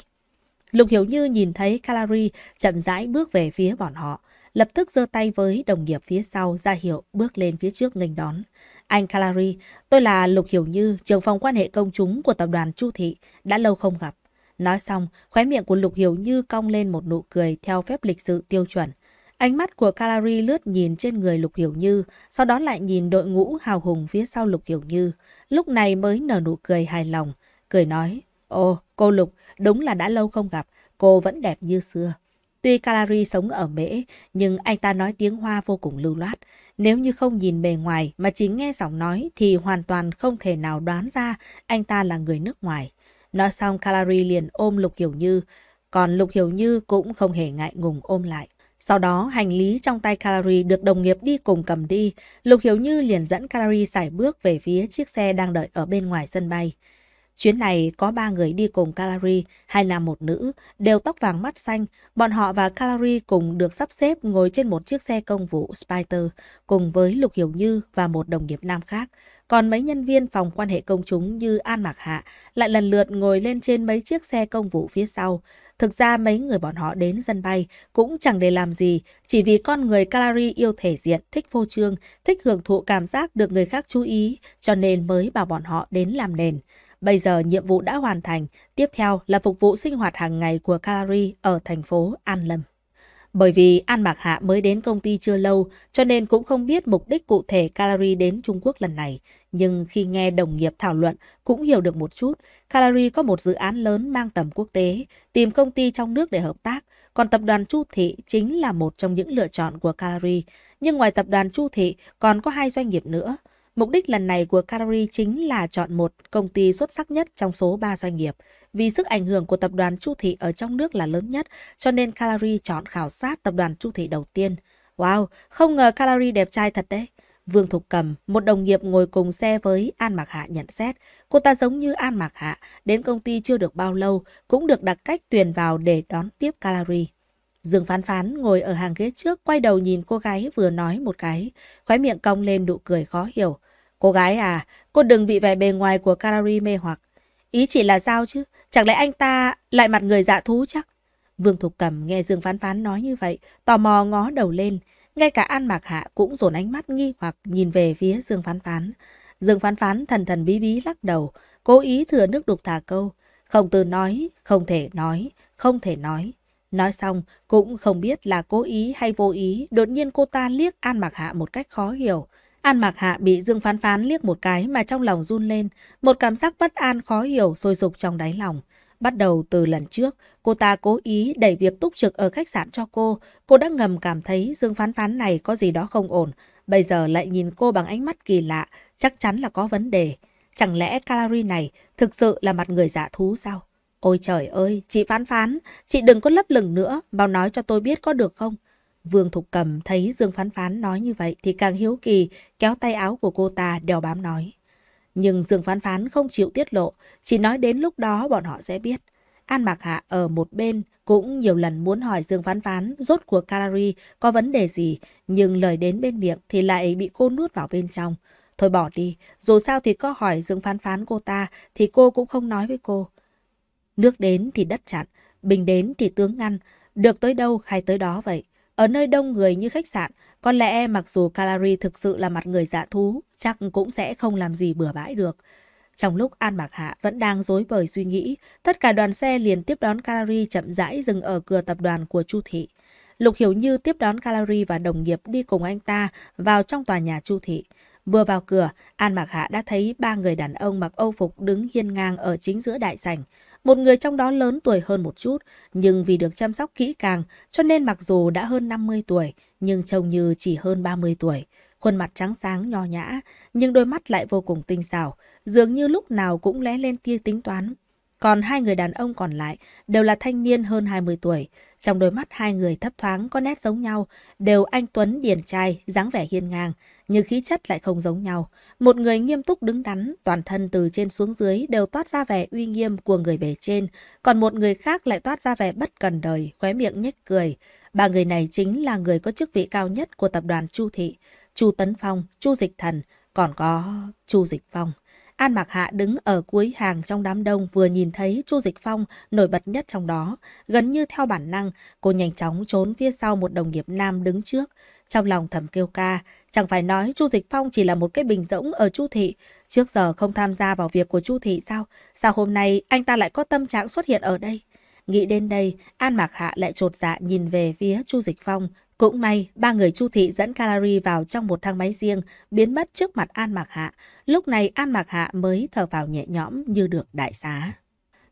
Lục Hiểu Như nhìn thấy Calary chậm rãi bước về phía bọn họ, lập tức giơ tay với đồng nghiệp phía sau ra hiệu bước lên phía trước nghênh đón. Anh Calary, tôi là Lục Hiểu Như, trưởng phòng quan hệ công chúng của tập đoàn Chu Thị, đã lâu không gặp. Nói xong, khóe miệng của Lục Hiểu Như cong lên một nụ cười theo phép lịch sự tiêu chuẩn. Ánh mắt của Calary lướt nhìn trên người Lục Hiểu Như, sau đó lại nhìn đội ngũ hào hùng phía sau Lục Hiểu Như. Lúc này mới nở nụ cười hài lòng, cười nói, Ồ, cô Lục, đúng là đã lâu không gặp, cô vẫn đẹp như xưa. Tuy Calari sống ở Mễ, nhưng anh ta nói tiếng Hoa vô cùng lưu loát. Nếu như không nhìn bề ngoài mà chỉ nghe giọng nói thì hoàn toàn không thể nào đoán ra anh ta là người nước ngoài. Nói xong Calari liền ôm Lục Hiểu Như, còn Lục Hiểu Như cũng không hề ngại ngùng ôm lại. Sau đó hành lý trong tay Calari được đồng nghiệp đi cùng cầm đi, Lục Hiểu Như liền dẫn Calari xài bước về phía chiếc xe đang đợi ở bên ngoài sân bay. Chuyến này có ba người đi cùng Calary, hai nam một nữ, đều tóc vàng mắt xanh. Bọn họ và Calary cùng được sắp xếp ngồi trên một chiếc xe công vụ Spider cùng với Lục Hiểu Như và một đồng nghiệp nam khác. Còn mấy nhân viên phòng quan hệ công chúng như An Mạc Hạ lại lần lượt ngồi lên trên mấy chiếc xe công vụ phía sau. Thực ra mấy người bọn họ đến sân bay cũng chẳng để làm gì, chỉ vì con người Calary yêu thể diện, thích phô trương, thích hưởng thụ cảm giác được người khác chú ý, cho nên mới bảo bọn họ đến làm nền. Bây giờ nhiệm vụ đã hoàn thành, tiếp theo là phục vụ sinh hoạt hàng ngày của Calary ở thành phố An Lâm. Bởi vì An Mạc Hạ mới đến công ty chưa lâu, cho nên cũng không biết mục đích cụ thể Calary đến Trung Quốc lần này. Nhưng khi nghe đồng nghiệp thảo luận, cũng hiểu được một chút. Calary có một dự án lớn mang tầm quốc tế, tìm công ty trong nước để hợp tác. Còn tập đoàn Chu Thị chính là một trong những lựa chọn của Calary. Nhưng ngoài tập đoàn Chu Thị, còn có hai doanh nghiệp nữa – Mục đích lần này của Calgary chính là chọn một công ty xuất sắc nhất trong số 3 doanh nghiệp. Vì sức ảnh hưởng của tập đoàn Chu Thị ở trong nước là lớn nhất, cho nên Calgary chọn khảo sát tập đoàn Chu Thị đầu tiên. Wow, không ngờ Calgary đẹp trai thật đấy. Vương Thục Cầm, một đồng nghiệp ngồi cùng xe với An Mạc Hạ nhận xét, cô ta giống như An Mạc Hạ, đến công ty chưa được bao lâu, cũng được đặt cách tuyển vào để đón tiếp Calgary. Dương phán phán ngồi ở hàng ghế trước quay đầu nhìn cô gái vừa nói một cái, khóe miệng cong lên nụ cười khó hiểu. Cô gái à, cô đừng bị vẻ bề ngoài của Karari mê hoặc. Ý chỉ là sao chứ, chẳng lẽ anh ta lại mặt người dạ thú chắc? Vương Thục Cầm nghe Dương Phán Phán nói như vậy, tò mò ngó đầu lên. Ngay cả An Mạc Hạ cũng dồn ánh mắt nghi hoặc nhìn về phía Dương Phán Phán. Dương Phán Phán thần thần bí bí lắc đầu, cố ý thừa nước đục thả câu. Không từ nói, không thể nói, không thể nói. Nói xong, cũng không biết là cố ý hay vô ý, đột nhiên cô ta liếc An Mạc Hạ một cách khó hiểu. An Mạc Hạ bị Dương Phán Phán liếc một cái mà trong lòng run lên, một cảm giác bất an khó hiểu sôi sục trong đáy lòng. Bắt đầu từ lần trước, cô ta cố ý đẩy việc túc trực ở khách sạn cho cô. Cô đã ngầm cảm thấy Dương Phán Phán này có gì đó không ổn. Bây giờ lại nhìn cô bằng ánh mắt kỳ lạ, chắc chắn là có vấn đề. Chẳng lẽ Calary này thực sự là mặt người giả dạ thú sao? Ôi trời ơi, chị Phán Phán, chị đừng có lấp lửng nữa, bảo nói cho tôi biết có được không? Vương Thục Cầm thấy Dương Phán Phán nói như vậy thì càng hiếu kỳ, kéo tay áo của cô ta đèo bám nói. Nhưng Dương Phán Phán không chịu tiết lộ, chỉ nói đến lúc đó bọn họ sẽ biết. An Mạc Hạ ở một bên cũng nhiều lần muốn hỏi Dương Phán Phán rốt cuộc Calary có vấn đề gì, nhưng lời đến bên miệng thì lại bị cô nuốt vào bên trong. Thôi bỏ đi, dù sao thì có hỏi Dương Phán Phán cô ta thì cô cũng không nói với cô. Nước đến thì đất chặn, bình đến thì tướng ngăn, được tới đâu hay tới đó vậy. Ở nơi đông người như khách sạn, có lẽ mặc dù Calary thực sự là mặt người dạ thú, chắc cũng sẽ không làm gì bừa bãi được. Trong lúc An Mạc Hạ vẫn đang dối bời suy nghĩ, tất cả đoàn xe liền tiếp đón Calary chậm rãi dừng ở cửa tập đoàn của Chu Thị. Lục Hiểu Như tiếp đón Calary và đồng nghiệp đi cùng anh ta vào trong tòa nhà Chu Thị. Vừa vào cửa, An Mạc Hạ đã thấy ba người đàn ông mặc âu phục đứng hiên ngang ở chính giữa đại sảnh. Một người trong đó lớn tuổi hơn một chút, nhưng vì được chăm sóc kỹ càng, cho nên mặc dù đã hơn 50 tuổi, nhưng trông như chỉ hơn 30 tuổi. Khuôn mặt trắng sáng nho nhã, nhưng đôi mắt lại vô cùng tinh xảo, dường như lúc nào cũng lé lên tia tính toán. Còn hai người đàn ông còn lại đều là thanh niên hơn 20 tuổi. Trong đôi mắt hai người thấp thoáng có nét giống nhau, đều anh Tuấn điển trai, dáng vẻ hiên ngang nhưng khí chất lại không giống nhau. Một người nghiêm túc đứng đắn, toàn thân từ trên xuống dưới đều toát ra vẻ uy nghiêm của người bề trên, còn một người khác lại toát ra vẻ bất cần đời, khóe miệng nhếch cười. Ba người này chính là người có chức vị cao nhất của tập đoàn Chu Thị, Chu Tấn Phong, Chu Dịch Thần, còn có Chu Dịch Phong. An Mạc Hạ đứng ở cuối hàng trong đám đông vừa nhìn thấy Chu Dịch Phong nổi bật nhất trong đó. Gần như theo bản năng, cô nhanh chóng trốn phía sau một đồng nghiệp nam đứng trước. Trong lòng thầm kêu ca, Chẳng phải nói Chu Dịch Phong chỉ là một cái bình rỗng ở Chu Thị, trước giờ không tham gia vào việc của Chu Thị sao? Sao hôm nay anh ta lại có tâm trạng xuất hiện ở đây? Nghĩ đến đây, An Mạc Hạ lại trột dạ nhìn về phía Chu Dịch Phong. Cũng may, ba người Chu Thị dẫn Calary vào trong một thang máy riêng, biến mất trước mặt An Mạc Hạ. Lúc này An Mạc Hạ mới thở vào nhẹ nhõm như được đại xá.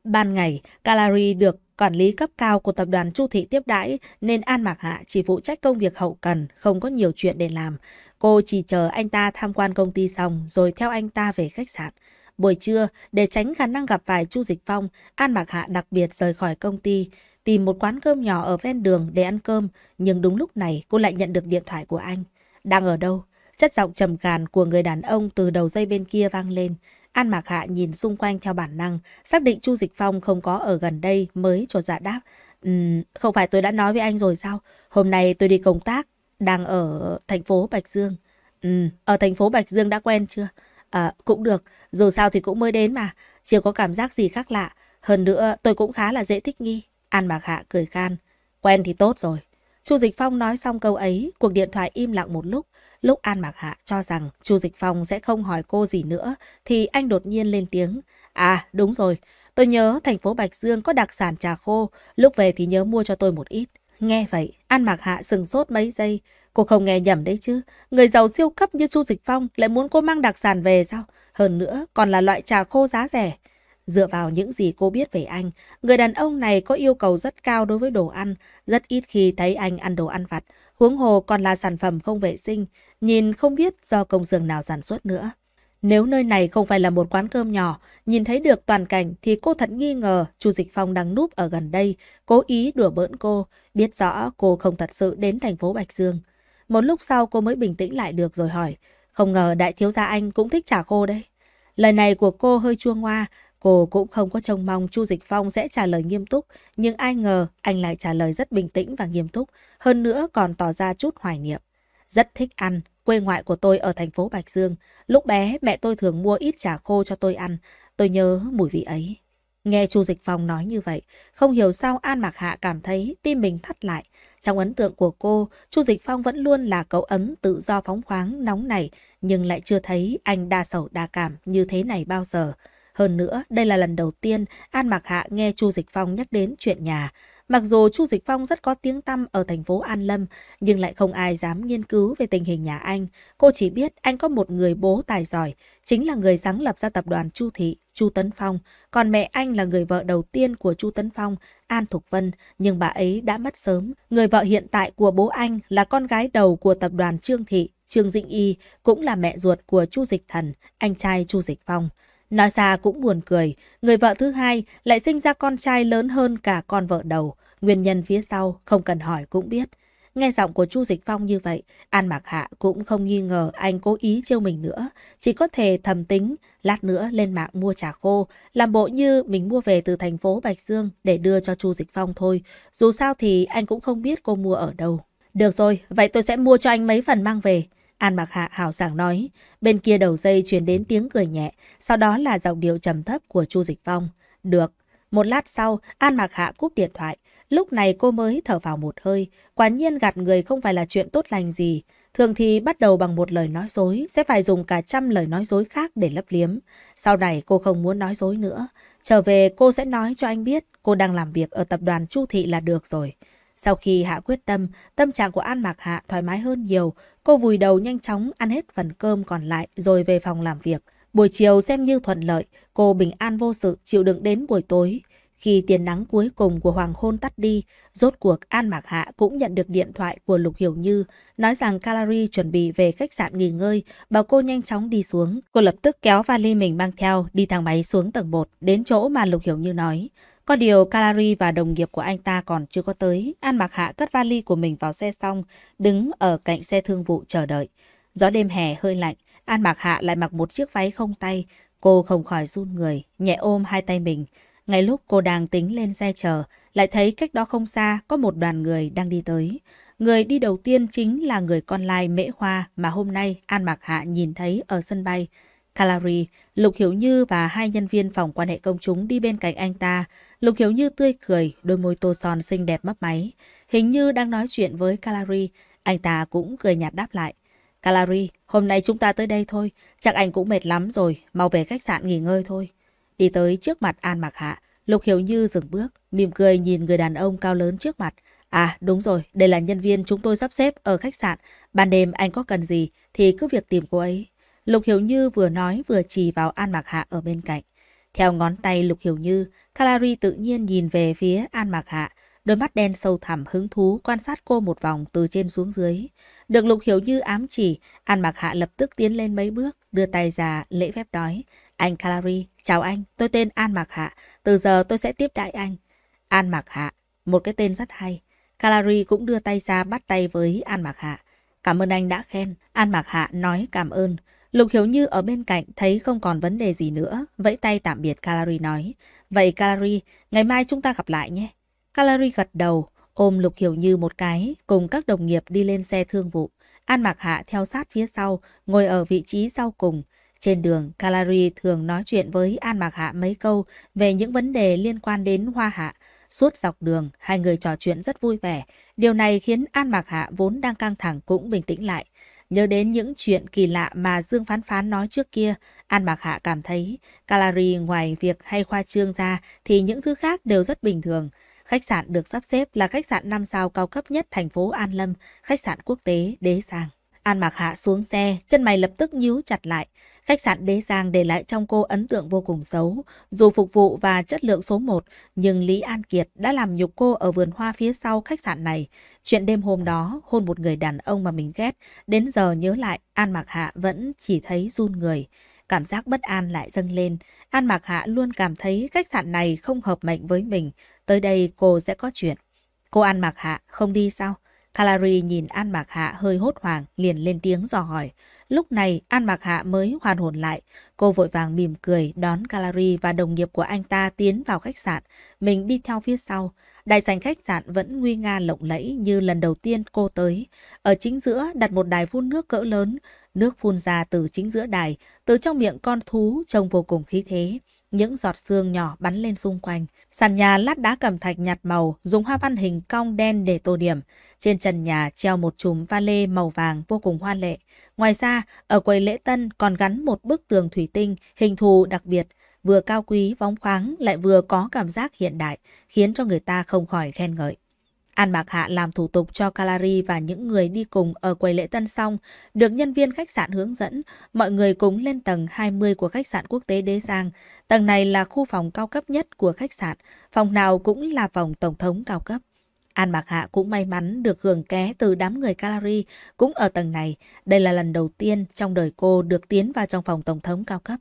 Ban ngày, Calary được Quản lý cấp cao của tập đoàn Chu Thị tiếp đãi nên An Mạc Hạ chỉ phụ trách công việc hậu cần, không có nhiều chuyện để làm. Cô chỉ chờ anh ta tham quan công ty xong rồi theo anh ta về khách sạn. Buổi trưa, để tránh khả năng gặp phải Chu Dịch Phong, An Mạc Hạ đặc biệt rời khỏi công ty, tìm một quán cơm nhỏ ở ven đường để ăn cơm. Nhưng đúng lúc này, cô lại nhận được điện thoại của anh. Đang ở đâu? Chất giọng trầm gàn của người đàn ông từ đầu dây bên kia vang lên. An Mạc Hạ nhìn xung quanh theo bản năng, xác định Chu Dịch Phong không có ở gần đây mới cho dạ đáp. Um, không phải tôi đã nói với anh rồi sao? Hôm nay tôi đi công tác, đang ở thành phố Bạch Dương. Um, ở thành phố Bạch Dương đã quen chưa? À, cũng được, dù sao thì cũng mới đến mà, chưa có cảm giác gì khác lạ. Hơn nữa, tôi cũng khá là dễ thích nghi. An Mạc Hạ cười khan. Quen thì tốt rồi. Chu Dịch Phong nói xong câu ấy, cuộc điện thoại im lặng một lúc. Lúc An Mạc Hạ cho rằng Chu Dịch Phong sẽ không hỏi cô gì nữa, thì anh đột nhiên lên tiếng. À, đúng rồi, tôi nhớ thành phố Bạch Dương có đặc sản trà khô, lúc về thì nhớ mua cho tôi một ít. Nghe vậy, An Mạc Hạ sừng sốt mấy giây. Cô không nghe nhầm đấy chứ. Người giàu siêu cấp như Chu Dịch Phong lại muốn cô mang đặc sản về sao? Hơn nữa, còn là loại trà khô giá rẻ. Dựa vào những gì cô biết về anh, người đàn ông này có yêu cầu rất cao đối với đồ ăn, rất ít khi thấy anh ăn đồ ăn vặt. Huống hồ còn là sản phẩm không vệ sinh, nhìn không biết do công xưởng nào sản xuất nữa. Nếu nơi này không phải là một quán cơm nhỏ, nhìn thấy được toàn cảnh thì cô thật nghi ngờ Chu Dịch Phong đang núp ở gần đây, cố ý đùa bỡn cô, biết rõ cô không thật sự đến thành phố Bạch Dương. Một lúc sau cô mới bình tĩnh lại được rồi hỏi, không ngờ đại thiếu gia anh cũng thích trà khô đấy. Lời này của cô hơi chua ngoa, Cô cũng không có trông mong Chu Dịch Phong sẽ trả lời nghiêm túc, nhưng ai ngờ anh lại trả lời rất bình tĩnh và nghiêm túc, hơn nữa còn tỏ ra chút hoài niệm. Rất thích ăn, quê ngoại của tôi ở thành phố Bạch Dương. Lúc bé mẹ tôi thường mua ít chả khô cho tôi ăn, tôi nhớ mùi vị ấy. Nghe Chu Dịch Phong nói như vậy, không hiểu sao An Mạc Hạ cảm thấy tim mình thắt lại. Trong ấn tượng của cô, Chu Dịch Phong vẫn luôn là cậu ấm tự do phóng khoáng, nóng này, nhưng lại chưa thấy anh đa sầu đa cảm như thế này bao giờ. Hơn nữa, đây là lần đầu tiên An Mạc Hạ nghe Chu Dịch Phong nhắc đến chuyện nhà. Mặc dù Chu Dịch Phong rất có tiếng tăm ở thành phố An Lâm, nhưng lại không ai dám nghiên cứu về tình hình nhà anh. Cô chỉ biết anh có một người bố tài giỏi, chính là người sáng lập ra tập đoàn Chu Thị, Chu Tấn Phong. Còn mẹ anh là người vợ đầu tiên của Chu Tấn Phong, An Thục Vân, nhưng bà ấy đã mất sớm. Người vợ hiện tại của bố anh là con gái đầu của tập đoàn Trương Thị, Trương Dĩnh Y, cũng là mẹ ruột của Chu Dịch Thần, anh trai Chu Dịch Phong. Nói xa cũng buồn cười, người vợ thứ hai lại sinh ra con trai lớn hơn cả con vợ đầu. Nguyên nhân phía sau không cần hỏi cũng biết. Nghe giọng của Chu Dịch Phong như vậy, An Mạc Hạ cũng không nghi ngờ anh cố ý trêu mình nữa. Chỉ có thể thầm tính, lát nữa lên mạng mua trà khô, làm bộ như mình mua về từ thành phố Bạch Dương để đưa cho Chu Dịch Phong thôi. Dù sao thì anh cũng không biết cô mua ở đâu. Được rồi, vậy tôi sẽ mua cho anh mấy phần mang về. An Mặc Hạ hào sảng nói, bên kia đầu dây truyền đến tiếng cười nhẹ, sau đó là giọng điệu trầm thấp của Chu Dịch Phong. Được. Một lát sau, An Mặc Hạ cúp điện thoại. Lúc này cô mới thở vào một hơi. Quả nhiên gạt người không phải là chuyện tốt lành gì. Thường thì bắt đầu bằng một lời nói dối, sẽ phải dùng cả trăm lời nói dối khác để lấp liếm. Sau này cô không muốn nói dối nữa. Trở về cô sẽ nói cho anh biết cô đang làm việc ở tập đoàn Chu Thị là được rồi. Sau khi Hạ quyết tâm, tâm trạng của An Mạc Hạ thoải mái hơn nhiều, Cô vùi đầu nhanh chóng ăn hết phần cơm còn lại rồi về phòng làm việc. Buổi chiều xem như thuận lợi, cô bình an vô sự chịu đựng đến buổi tối. Khi tiền nắng cuối cùng của hoàng hôn tắt đi, rốt cuộc An Mạc Hạ cũng nhận được điện thoại của Lục Hiểu Như, nói rằng Calary chuẩn bị về khách sạn nghỉ ngơi, bảo cô nhanh chóng đi xuống. Cô lập tức kéo vali mình mang theo, đi thang máy xuống tầng 1, đến chỗ mà Lục Hiểu Như nói. Có điều Calari và đồng nghiệp của anh ta còn chưa có tới. An Mặc Hạ cất vali của mình vào xe xong, đứng ở cạnh xe thương vụ chờ đợi. Gió đêm hè hơi lạnh, An Mặc Hạ lại mặc một chiếc váy không tay. Cô không khỏi run người, nhẹ ôm hai tay mình. Ngay lúc cô đang tính lên xe chờ, lại thấy cách đó không xa có một đoàn người đang đi tới. Người đi đầu tiên chính là người con lai Mễ Hoa mà hôm nay An Mặc Hạ nhìn thấy ở sân bay. Calary, Lục Hiểu Như và hai nhân viên phòng quan hệ công chúng đi bên cạnh anh ta. Lục Hiểu Như tươi cười, đôi môi tô son xinh đẹp mấp máy. Hình như đang nói chuyện với Calary, anh ta cũng cười nhạt đáp lại. Calary, hôm nay chúng ta tới đây thôi, chắc anh cũng mệt lắm rồi, mau về khách sạn nghỉ ngơi thôi. Đi tới trước mặt An Mạc Hạ, Lục Hiểu Như dừng bước, mỉm cười nhìn người đàn ông cao lớn trước mặt. À đúng rồi, đây là nhân viên chúng tôi sắp xếp ở khách sạn. Ban đêm anh có cần gì thì cứ việc tìm cô ấy. Lục Hiểu Như vừa nói vừa chỉ vào An Mạc Hạ ở bên cạnh. Theo ngón tay Lục Hiểu Như, Calari tự nhiên nhìn về phía An Mạc Hạ, đôi mắt đen sâu thẳm hứng thú quan sát cô một vòng từ trên xuống dưới. Được Lục Hiểu Như ám chỉ, An Mạc Hạ lập tức tiến lên mấy bước, đưa tay ra lễ phép nói. Anh Calari, chào anh, tôi tên An Mạc Hạ, từ giờ tôi sẽ tiếp đại anh. An Mạc Hạ, một cái tên rất hay. Calari cũng đưa tay ra bắt tay với An Mạc Hạ. Cảm ơn anh đã khen, An Mạc Hạ nói cảm ơn. Lục Hiếu Như ở bên cạnh thấy không còn vấn đề gì nữa, vẫy tay tạm biệt Calary nói. Vậy Calary, ngày mai chúng ta gặp lại nhé. Calary gật đầu, ôm Lục Hiểu Như một cái, cùng các đồng nghiệp đi lên xe thương vụ. An Mạc Hạ theo sát phía sau, ngồi ở vị trí sau cùng. Trên đường, Calary thường nói chuyện với An Mạc Hạ mấy câu về những vấn đề liên quan đến Hoa Hạ. Suốt dọc đường, hai người trò chuyện rất vui vẻ. Điều này khiến An Mạc Hạ vốn đang căng thẳng cũng bình tĩnh lại. Nhớ đến những chuyện kỳ lạ mà Dương Phán Phán nói trước kia, An Mạc Hạ cảm thấy Calari ngoài việc hay khoa trương ra thì những thứ khác đều rất bình thường. Khách sạn được sắp xếp là khách sạn 5 sao cao cấp nhất thành phố An Lâm, khách sạn quốc tế Đế Giang. An Mạc Hạ xuống xe, chân mày lập tức nhíu chặt lại. Khách sạn Đế Giang để lại trong cô ấn tượng vô cùng xấu. Dù phục vụ và chất lượng số 1, nhưng Lý An Kiệt đã làm nhục cô ở vườn hoa phía sau khách sạn này. Chuyện đêm hôm đó, hôn một người đàn ông mà mình ghét, đến giờ nhớ lại, An Mạc Hạ vẫn chỉ thấy run người. Cảm giác bất an lại dâng lên. An Mạc Hạ luôn cảm thấy khách sạn này không hợp mệnh với mình. Tới đây cô sẽ có chuyện. Cô An Mạc Hạ không đi sao? Hillary nhìn An Mạc Hạ hơi hốt hoảng, liền lên tiếng dò hỏi. Lúc này, An Mạc Hạ mới hoàn hồn lại. Cô vội vàng mỉm cười đón Gallery và đồng nghiệp của anh ta tiến vào khách sạn. Mình đi theo phía sau. Đại sảnh khách sạn vẫn nguy nga lộng lẫy như lần đầu tiên cô tới. Ở chính giữa đặt một đài phun nước cỡ lớn. Nước phun ra từ chính giữa đài, từ trong miệng con thú trông vô cùng khí thế. Những giọt sương nhỏ bắn lên xung quanh. Sàn nhà lát đá cẩm thạch nhạt màu, dùng hoa văn hình cong đen để tô điểm. Trên trần nhà treo một chùm pha lê màu vàng vô cùng hoa lệ. Ngoài ra, ở quầy lễ tân còn gắn một bức tường thủy tinh, hình thù đặc biệt, vừa cao quý, vóng khoáng lại vừa có cảm giác hiện đại, khiến cho người ta không khỏi khen ngợi. An Mạc Hạ làm thủ tục cho Calari và những người đi cùng ở quầy lễ tân xong, được nhân viên khách sạn hướng dẫn, mọi người cùng lên tầng 20 của khách sạn quốc tế Đế Giang. Tầng này là khu phòng cao cấp nhất của khách sạn, phòng nào cũng là phòng tổng thống cao cấp. An Mạc Hạ cũng may mắn được hưởng ké từ đám người Calari cũng ở tầng này. Đây là lần đầu tiên trong đời cô được tiến vào trong phòng tổng thống cao cấp.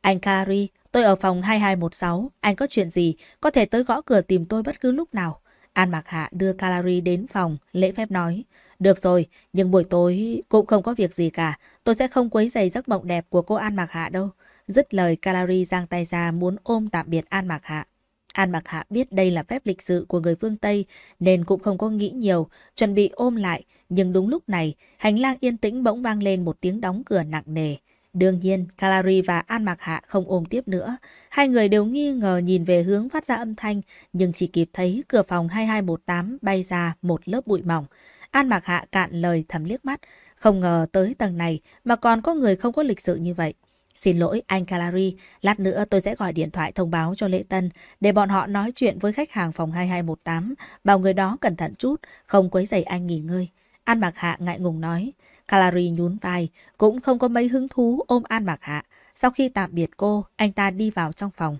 Anh Calari, tôi ở phòng 2216, anh có chuyện gì, có thể tới gõ cửa tìm tôi bất cứ lúc nào. An Mạc Hạ đưa Calari đến phòng, lễ phép nói. Được rồi, nhưng buổi tối cũng không có việc gì cả. Tôi sẽ không quấy giày giấc mộng đẹp của cô An Mạc Hạ đâu. Dứt lời Calari giang tay ra muốn ôm tạm biệt An Mạc Hạ. An Mạc Hạ biết đây là phép lịch sự của người phương Tây nên cũng không có nghĩ nhiều, chuẩn bị ôm lại. Nhưng đúng lúc này, hành lang yên tĩnh bỗng vang lên một tiếng đóng cửa nặng nề. Đương nhiên, Calari và An Mạc Hạ không ôm tiếp nữa. Hai người đều nghi ngờ nhìn về hướng phát ra âm thanh, nhưng chỉ kịp thấy cửa phòng 2218 bay ra một lớp bụi mỏng. An Mạc Hạ cạn lời thầm liếc mắt, không ngờ tới tầng này mà còn có người không có lịch sự như vậy. Xin lỗi anh Calari, lát nữa tôi sẽ gọi điện thoại thông báo cho Lệ Tân để bọn họ nói chuyện với khách hàng phòng 2218, bảo người đó cẩn thận chút, không quấy rầy anh nghỉ ngơi. An Mạc Hạ ngại ngùng nói, Calary nhún vai, cũng không có mấy hứng thú ôm An Mạc Hạ. Sau khi tạm biệt cô, anh ta đi vào trong phòng.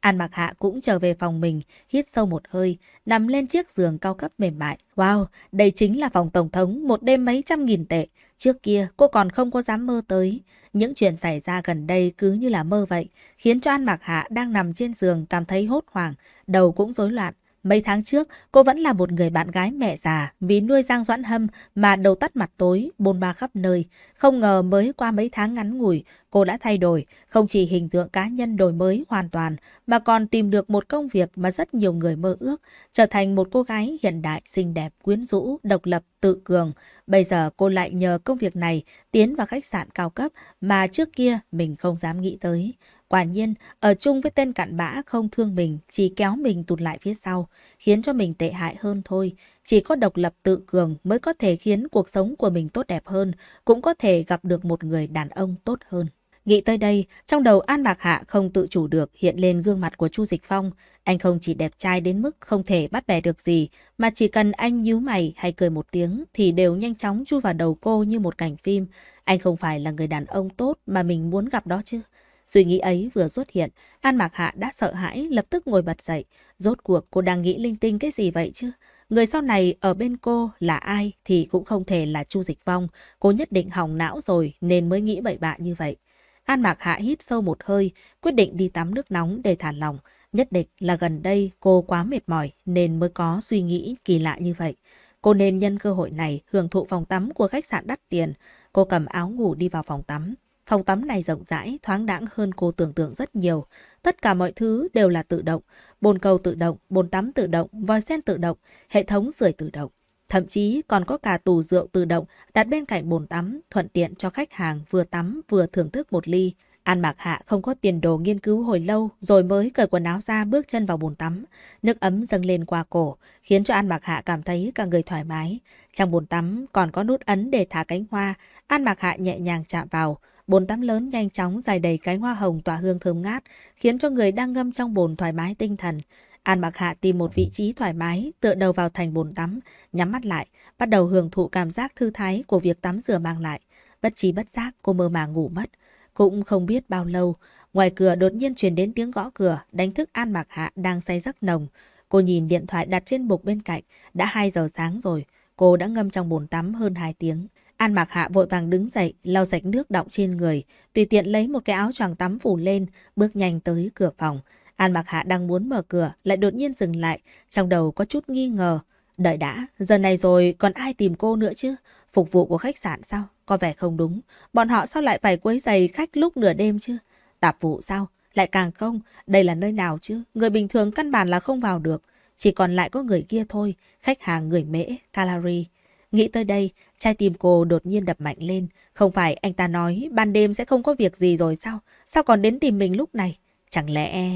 An Mạc Hạ cũng trở về phòng mình, hít sâu một hơi, nằm lên chiếc giường cao cấp mềm mại. Wow, đây chính là phòng tổng thống một đêm mấy trăm nghìn tệ. Trước kia cô còn không có dám mơ tới. Những chuyện xảy ra gần đây cứ như là mơ vậy, khiến cho An Mạc Hạ đang nằm trên giường cảm thấy hốt hoảng, đầu cũng rối loạn. Mấy tháng trước, cô vẫn là một người bạn gái mẹ già, vì nuôi Giang Doãn Hâm mà đầu tắt mặt tối, bôn ba khắp nơi. Không ngờ mới qua mấy tháng ngắn ngủi, Cô đã thay đổi, không chỉ hình tượng cá nhân đổi mới hoàn toàn, mà còn tìm được một công việc mà rất nhiều người mơ ước, trở thành một cô gái hiện đại, xinh đẹp, quyến rũ, độc lập, tự cường. Bây giờ cô lại nhờ công việc này tiến vào khách sạn cao cấp mà trước kia mình không dám nghĩ tới. Quả nhiên, ở chung với tên cặn bã không thương mình, chỉ kéo mình tụt lại phía sau, khiến cho mình tệ hại hơn thôi. Chỉ có độc lập tự cường mới có thể khiến cuộc sống của mình tốt đẹp hơn, cũng có thể gặp được một người đàn ông tốt hơn. Nghĩ tới đây, trong đầu An Mạc Hạ không tự chủ được hiện lên gương mặt của Chu Dịch Phong. Anh không chỉ đẹp trai đến mức không thể bắt bè được gì, mà chỉ cần anh nhíu mày hay cười một tiếng thì đều nhanh chóng chui vào đầu cô như một cảnh phim. Anh không phải là người đàn ông tốt mà mình muốn gặp đó chứ. Suy nghĩ ấy vừa xuất hiện, An Mạc Hạ đã sợ hãi lập tức ngồi bật dậy. Rốt cuộc cô đang nghĩ linh tinh cái gì vậy chứ? Người sau này ở bên cô là ai thì cũng không thể là Chu Dịch Phong. Cô nhất định hỏng não rồi nên mới nghĩ bậy bạ như vậy. An Mạc Hạ hít sâu một hơi, quyết định đi tắm nước nóng để thả lòng. Nhất định là gần đây cô quá mệt mỏi nên mới có suy nghĩ kỳ lạ như vậy. Cô nên nhân cơ hội này hưởng thụ phòng tắm của khách sạn đắt tiền. Cô cầm áo ngủ đi vào phòng tắm. Phòng tắm này rộng rãi, thoáng đãng hơn cô tưởng tượng rất nhiều. Tất cả mọi thứ đều là tự động. Bồn cầu tự động, bồn tắm tự động, vòi sen tự động, hệ thống rửa tự động. Thậm chí còn có cả tủ rượu tự động đặt bên cạnh bồn tắm, thuận tiện cho khách hàng vừa tắm vừa thưởng thức một ly. An Mạc Hạ không có tiền đồ nghiên cứu hồi lâu rồi mới cởi quần áo ra bước chân vào bồn tắm. Nước ấm dâng lên qua cổ, khiến cho An Mạc Hạ cảm thấy cả người thoải mái. Trong bồn tắm còn có nút ấn để thả cánh hoa, An Mạc Hạ nhẹ nhàng chạm vào. Bồn tắm lớn nhanh chóng dài đầy cánh hoa hồng tỏa hương thơm ngát, khiến cho người đang ngâm trong bồn thoải mái tinh thần. An Mặc Hạ tìm một vị trí thoải mái, tựa đầu vào thành bồn tắm, nhắm mắt lại, bắt đầu hưởng thụ cảm giác thư thái của việc tắm rửa mang lại. Bất trí bất giác, cô mơ màng ngủ mất. Cũng không biết bao lâu, ngoài cửa đột nhiên truyền đến tiếng gõ cửa, đánh thức An Mặc Hạ đang say giấc nồng. Cô nhìn điện thoại đặt trên bục bên cạnh, đã 2 giờ sáng rồi, cô đã ngâm trong bồn tắm hơn 2 tiếng. An Mặc Hạ vội vàng đứng dậy, lau sạch nước đọng trên người, tùy tiện lấy một cái áo choàng tắm phủ lên, bước nhanh tới cửa phòng, An mặc Hạ đang muốn mở cửa, lại đột nhiên dừng lại, trong đầu có chút nghi ngờ. Đợi đã, giờ này rồi còn ai tìm cô nữa chứ? Phục vụ của khách sạn sao? Có vẻ không đúng. Bọn họ sao lại phải quấy giày khách lúc nửa đêm chứ? Tạp vụ sao? Lại càng không. Đây là nơi nào chứ? Người bình thường căn bản là không vào được. Chỉ còn lại có người kia thôi. Khách hàng người mễ, Calari. Nghĩ tới đây, trai tìm cô đột nhiên đập mạnh lên. Không phải anh ta nói ban đêm sẽ không có việc gì rồi sao? Sao còn đến tìm mình lúc này? Chẳng lẽ...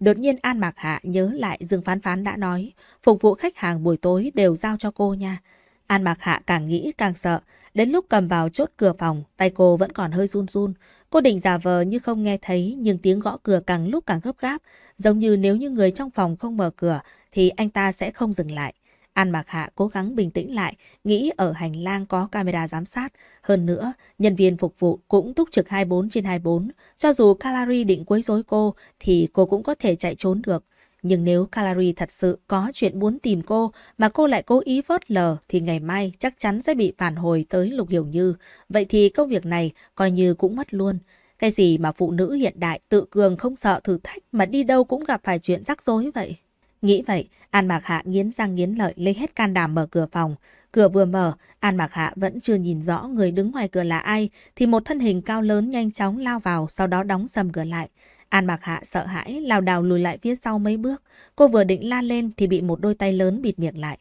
Đột nhiên An Mạc Hạ nhớ lại Dương Phán Phán đã nói, phục vụ khách hàng buổi tối đều giao cho cô nha. An Mạc Hạ càng nghĩ càng sợ, đến lúc cầm vào chốt cửa phòng, tay cô vẫn còn hơi run run. Cô định giả vờ như không nghe thấy, nhưng tiếng gõ cửa càng lúc càng gấp gáp, giống như nếu như người trong phòng không mở cửa thì anh ta sẽ không dừng lại. An Mạc Hạ cố gắng bình tĩnh lại, nghĩ ở hành lang có camera giám sát. Hơn nữa, nhân viên phục vụ cũng túc trực 24 trên 24. Cho dù Calari định quấy rối cô, thì cô cũng có thể chạy trốn được. Nhưng nếu Calari thật sự có chuyện muốn tìm cô mà cô lại cố ý vớt lờ thì ngày mai chắc chắn sẽ bị phản hồi tới Lục Hiểu Như. Vậy thì công việc này coi như cũng mất luôn. Cái gì mà phụ nữ hiện đại tự cường không sợ thử thách mà đi đâu cũng gặp phải chuyện rắc rối vậy? Nghĩ vậy, An Mạc Hạ nghiến răng nghiến lợi lấy hết can đảm mở cửa phòng. Cửa vừa mở, An Mạc Hạ vẫn chưa nhìn rõ người đứng ngoài cửa là ai, thì một thân hình cao lớn nhanh chóng lao vào, sau đó đóng sầm cửa lại. An Mạc Hạ sợ hãi, lao đào lùi lại phía sau mấy bước. Cô vừa định la lên thì bị một đôi tay lớn bịt miệng lại.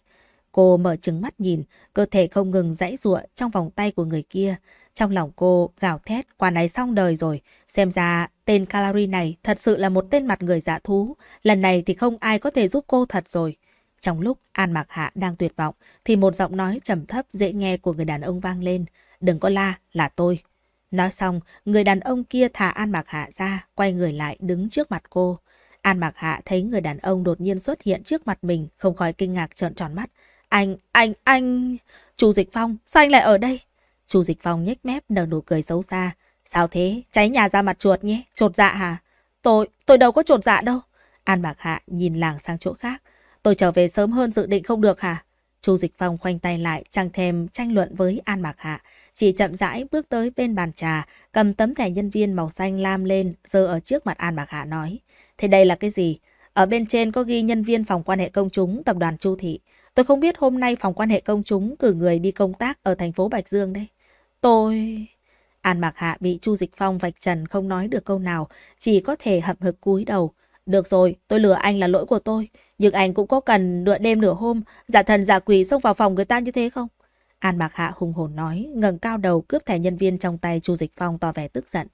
Cô mở trừng mắt nhìn, cơ thể không ngừng rãy giụa trong vòng tay của người kia. Trong lòng cô gào thét, quả này xong đời rồi. Xem ra tên Calari này thật sự là một tên mặt người dạ thú. Lần này thì không ai có thể giúp cô thật rồi. Trong lúc An Mạc Hạ đang tuyệt vọng, thì một giọng nói trầm thấp dễ nghe của người đàn ông vang lên. Đừng có la, là tôi. Nói xong, người đàn ông kia thả An Mạc Hạ ra, quay người lại đứng trước mặt cô. An Mạc Hạ thấy người đàn ông đột nhiên xuất hiện trước mặt mình, không khỏi kinh ngạc trợn tròn mắt. Anh, anh, anh... Chu Dịch Phong, sao anh lại ở đây? Chu Dịch Phong nhếch mép nở nụ cười xấu xa. Sao thế? Cháy nhà ra mặt chuột nhé? Trột dạ hả? Tôi, tôi đâu có trột dạ đâu. An Bạc Hạ nhìn làng sang chỗ khác. Tôi trở về sớm hơn dự định không được hả? Chu Dịch Phong khoanh tay lại, chẳng thèm tranh luận với An Mạc Hạ. Chỉ chậm rãi bước tới bên bàn trà, cầm tấm thẻ nhân viên màu xanh lam lên, giơ ở trước mặt An Mạc Hạ nói. Thế đây là cái gì? Ở bên trên có ghi nhân viên phòng quan hệ công chúng tập đoàn Chu Thị. Tôi không biết hôm nay phòng quan hệ công chúng cử người đi công tác ở thành phố Bạch Dương đây. Tôi... An Mạc Hạ bị Chu Dịch Phong vạch trần không nói được câu nào, chỉ có thể hậm hực cúi đầu. Được rồi, tôi lừa anh là lỗi của tôi, nhưng anh cũng có cần nửa đêm nửa hôm, giả thần giả quỷ xông vào phòng người ta như thế không? An Mạc Hạ hùng hồn nói, ngẩng cao đầu cướp thẻ nhân viên trong tay Chu Dịch Phong tỏ vẻ tức giận.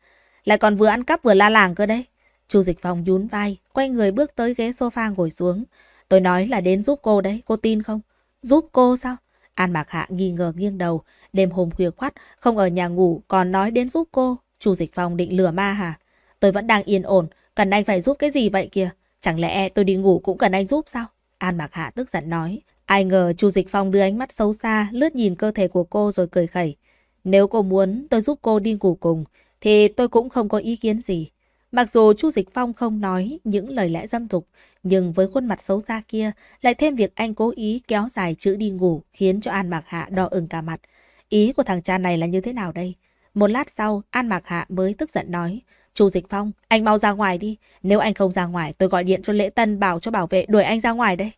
Lại còn vừa ăn cắp vừa la làng cơ đấy. Chu Dịch Phong nhún vai, quay người bước tới ghế sofa ngồi xuống. Tôi nói là đến giúp cô đấy, cô tin không? Giúp cô sao? An Mạc Hạ nghi ngờ nghiêng đầu, đêm hôm khuya khoắt, không ở nhà ngủ còn nói đến giúp cô, Chu Dịch Phong định lừa ma hả? Tôi vẫn đang yên ổn, cần anh phải giúp cái gì vậy kìa? Chẳng lẽ tôi đi ngủ cũng cần anh giúp sao? An Mạc Hạ tức giận nói. Ai ngờ Chu Dịch Phong đưa ánh mắt xấu xa, lướt nhìn cơ thể của cô rồi cười khẩy. Nếu cô muốn tôi giúp cô đi ngủ cùng, thì tôi cũng không có ý kiến gì. Mặc dù Chu Dịch Phong không nói những lời lẽ dâm tục, nhưng với khuôn mặt xấu xa kia, lại thêm việc anh cố ý kéo dài chữ đi ngủ khiến cho An Mạc Hạ đỏ ửng cả mặt. Ý của thằng cha này là như thế nào đây? Một lát sau, An Mạc Hạ mới tức giận nói, Chu Dịch Phong, anh mau ra ngoài đi, nếu anh không ra ngoài tôi gọi điện cho Lễ Tân bảo cho bảo vệ đuổi anh ra ngoài đây.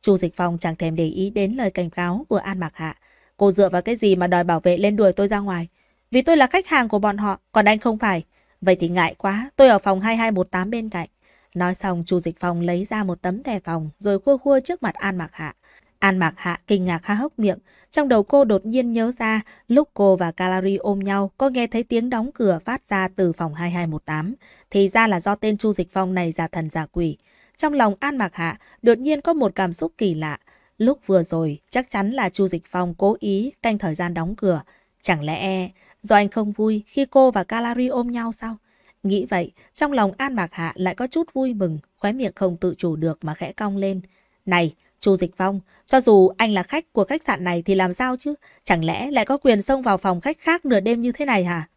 Chu Dịch Phong chẳng thèm để ý đến lời cảnh cáo của An Mạc Hạ. Cô dựa vào cái gì mà đòi bảo vệ lên đuổi tôi ra ngoài? Vì tôi là khách hàng của bọn họ, còn anh không phải. Vậy thì ngại quá, tôi ở phòng 2218 bên cạnh. Nói xong, Chu Dịch phòng lấy ra một tấm thẻ phòng rồi khua khua trước mặt An Mạc Hạ. An Mạc Hạ kinh ngạc ha hốc miệng, trong đầu cô đột nhiên nhớ ra lúc cô và Calari ôm nhau có nghe thấy tiếng đóng cửa phát ra từ phòng 2218, thì ra là do tên Chu Dịch Phong này giả thần giả quỷ. Trong lòng An Mạc Hạ đột nhiên có một cảm xúc kỳ lạ, lúc vừa rồi chắc chắn là Chu Dịch Phong cố ý canh thời gian đóng cửa, chẳng lẽ Do anh không vui khi cô và Calari ôm nhau sao? Nghĩ vậy, trong lòng An Mạc Hạ lại có chút vui mừng, khóe miệng không tự chủ được mà khẽ cong lên. Này, Chu Dịch Phong, cho dù anh là khách của khách sạn này thì làm sao chứ? Chẳng lẽ lại có quyền xông vào phòng khách khác nửa đêm như thế này hả?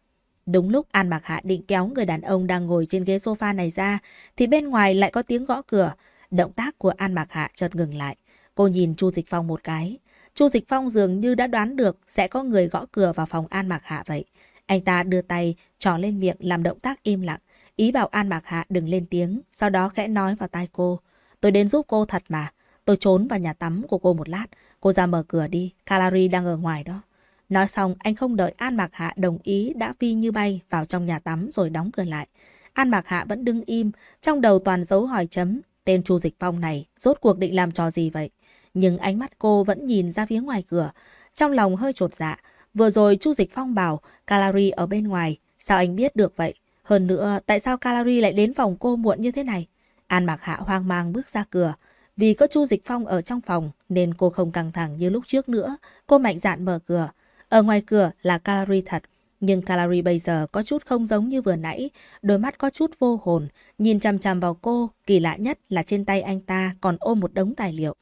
Đúng lúc An Mạc Hạ định kéo người đàn ông đang ngồi trên ghế sofa này ra, thì bên ngoài lại có tiếng gõ cửa. Động tác của An Mạc Hạ chợt ngừng lại. Cô nhìn Chu Dịch Phong một cái. Chu Dịch Phong dường như đã đoán được sẽ có người gõ cửa vào phòng An Mạc Hạ vậy. Anh ta đưa tay, trò lên miệng làm động tác im lặng, ý bảo An Mạc Hạ đừng lên tiếng, sau đó khẽ nói vào tai cô. Tôi đến giúp cô thật mà, tôi trốn vào nhà tắm của cô một lát, cô ra mở cửa đi, Calari đang ở ngoài đó. Nói xong, anh không đợi An Mạc Hạ đồng ý đã phi như bay vào trong nhà tắm rồi đóng cửa lại. An Mạc Hạ vẫn đứng im, trong đầu toàn dấu hỏi chấm. Tên Chu Dịch Phong này rốt cuộc định làm trò gì vậy? nhưng ánh mắt cô vẫn nhìn ra phía ngoài cửa. Trong lòng hơi trột dạ, vừa rồi Chu Dịch Phong bảo Calari ở bên ngoài, sao anh biết được vậy? Hơn nữa, tại sao Calari lại đến phòng cô muộn như thế này? An Mạc Hạ hoang mang bước ra cửa. Vì có Chu Dịch Phong ở trong phòng nên cô không căng thẳng như lúc trước nữa. Cô mạnh dạn mở cửa. Ở ngoài cửa là Calari thật. Nhưng Calari bây giờ có chút không giống như vừa nãy, đôi mắt có chút vô hồn, nhìn chằm chằm vào cô, kỳ lạ nhất là trên tay anh ta còn ôm một đống tài liệu.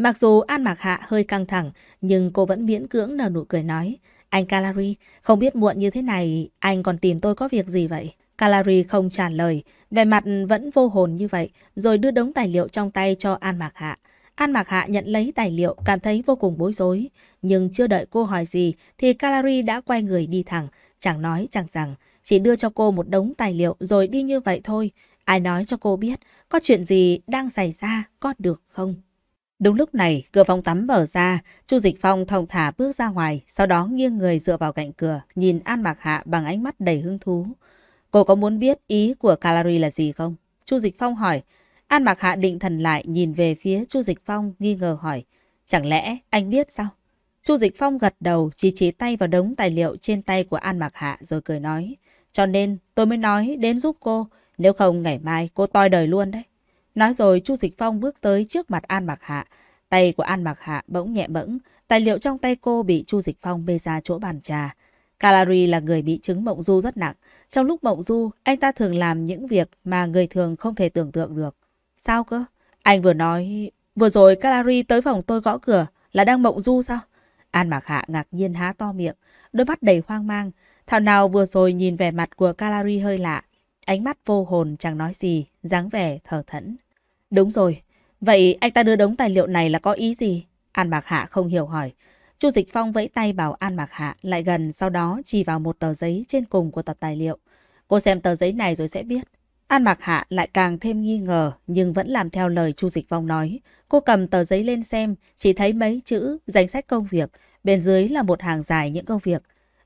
Mặc dù An Mạc Hạ hơi căng thẳng, nhưng cô vẫn miễn cưỡng nở nụ cười nói. Anh Calari, không biết muộn như thế này, anh còn tìm tôi có việc gì vậy? Calari không trả lời, vẻ mặt vẫn vô hồn như vậy, rồi đưa đống tài liệu trong tay cho An Mạc Hạ. An Mạc Hạ nhận lấy tài liệu cảm thấy vô cùng bối rối. Nhưng chưa đợi cô hỏi gì thì Calari đã quay người đi thẳng. Chẳng nói chẳng rằng, chỉ đưa cho cô một đống tài liệu rồi đi như vậy thôi. Ai nói cho cô biết có chuyện gì đang xảy ra có được không? Đúng lúc này, cửa phòng tắm mở ra, Chu Dịch Phong thong thả bước ra ngoài, sau đó nghiêng người dựa vào cạnh cửa, nhìn An Mạc Hạ bằng ánh mắt đầy hứng thú. Cô có muốn biết ý của Calary là gì không? Chu Dịch Phong hỏi. An Mạc Hạ định thần lại nhìn về phía Chu Dịch Phong nghi ngờ hỏi. Chẳng lẽ anh biết sao? Chu Dịch Phong gật đầu chỉ chỉ tay vào đống tài liệu trên tay của An Mạc Hạ rồi cười nói. Cho nên tôi mới nói đến giúp cô, nếu không ngày mai cô toi đời luôn đấy. Nói rồi Chu Dịch Phong bước tới trước mặt An Mạc Hạ. Tay của An Mạc Hạ bỗng nhẹ bẫng, tài liệu trong tay cô bị Chu Dịch Phong bê ra chỗ bàn trà. Calary là người bị chứng mộng du rất nặng. Trong lúc mộng du, anh ta thường làm những việc mà người thường không thể tưởng tượng được. Sao cơ? Anh vừa nói, vừa rồi Calary tới phòng tôi gõ cửa là đang mộng du sao? An Mạc Hạ ngạc nhiên há to miệng, đôi mắt đầy hoang mang. Thảo nào vừa rồi nhìn vẻ mặt của Calary hơi lạ. Ánh mắt vô hồn chẳng nói gì, dáng vẻ thở thẫn. Đúng rồi, vậy anh ta đưa đống tài liệu này là có ý gì? An Mạc Hạ không hiểu hỏi. Chu Dịch Phong vẫy tay bảo An Mạc Hạ lại gần sau đó chỉ vào một tờ giấy trên cùng của tập tài liệu. Cô xem tờ giấy này rồi sẽ biết. An Mạc Hạ lại càng thêm nghi ngờ nhưng vẫn làm theo lời Chu Dịch Phong nói. Cô cầm tờ giấy lên xem, chỉ thấy mấy chữ danh sách công việc, bên dưới là một hàng dài những công việc.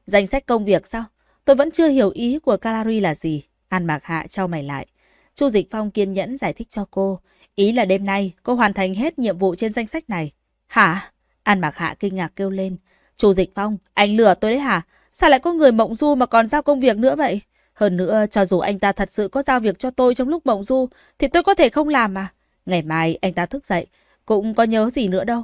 Danh sách công việc sao? Tôi vẫn chưa hiểu ý của Calary là gì. An Mạc Hạ trao mày lại. Chu Dịch Phong kiên nhẫn giải thích cho cô. Ý là đêm nay cô hoàn thành hết nhiệm vụ trên danh sách này. Hả? An Mạc Hạ kinh ngạc kêu lên. Chu Dịch Phong, anh lừa tôi đấy hả? Sao lại có người mộng du mà còn giao công việc nữa vậy? Hơn nữa, cho dù anh ta thật sự có giao việc cho tôi trong lúc mộng du, thì tôi có thể không làm mà. Ngày mai anh ta thức dậy, cũng có nhớ gì nữa đâu.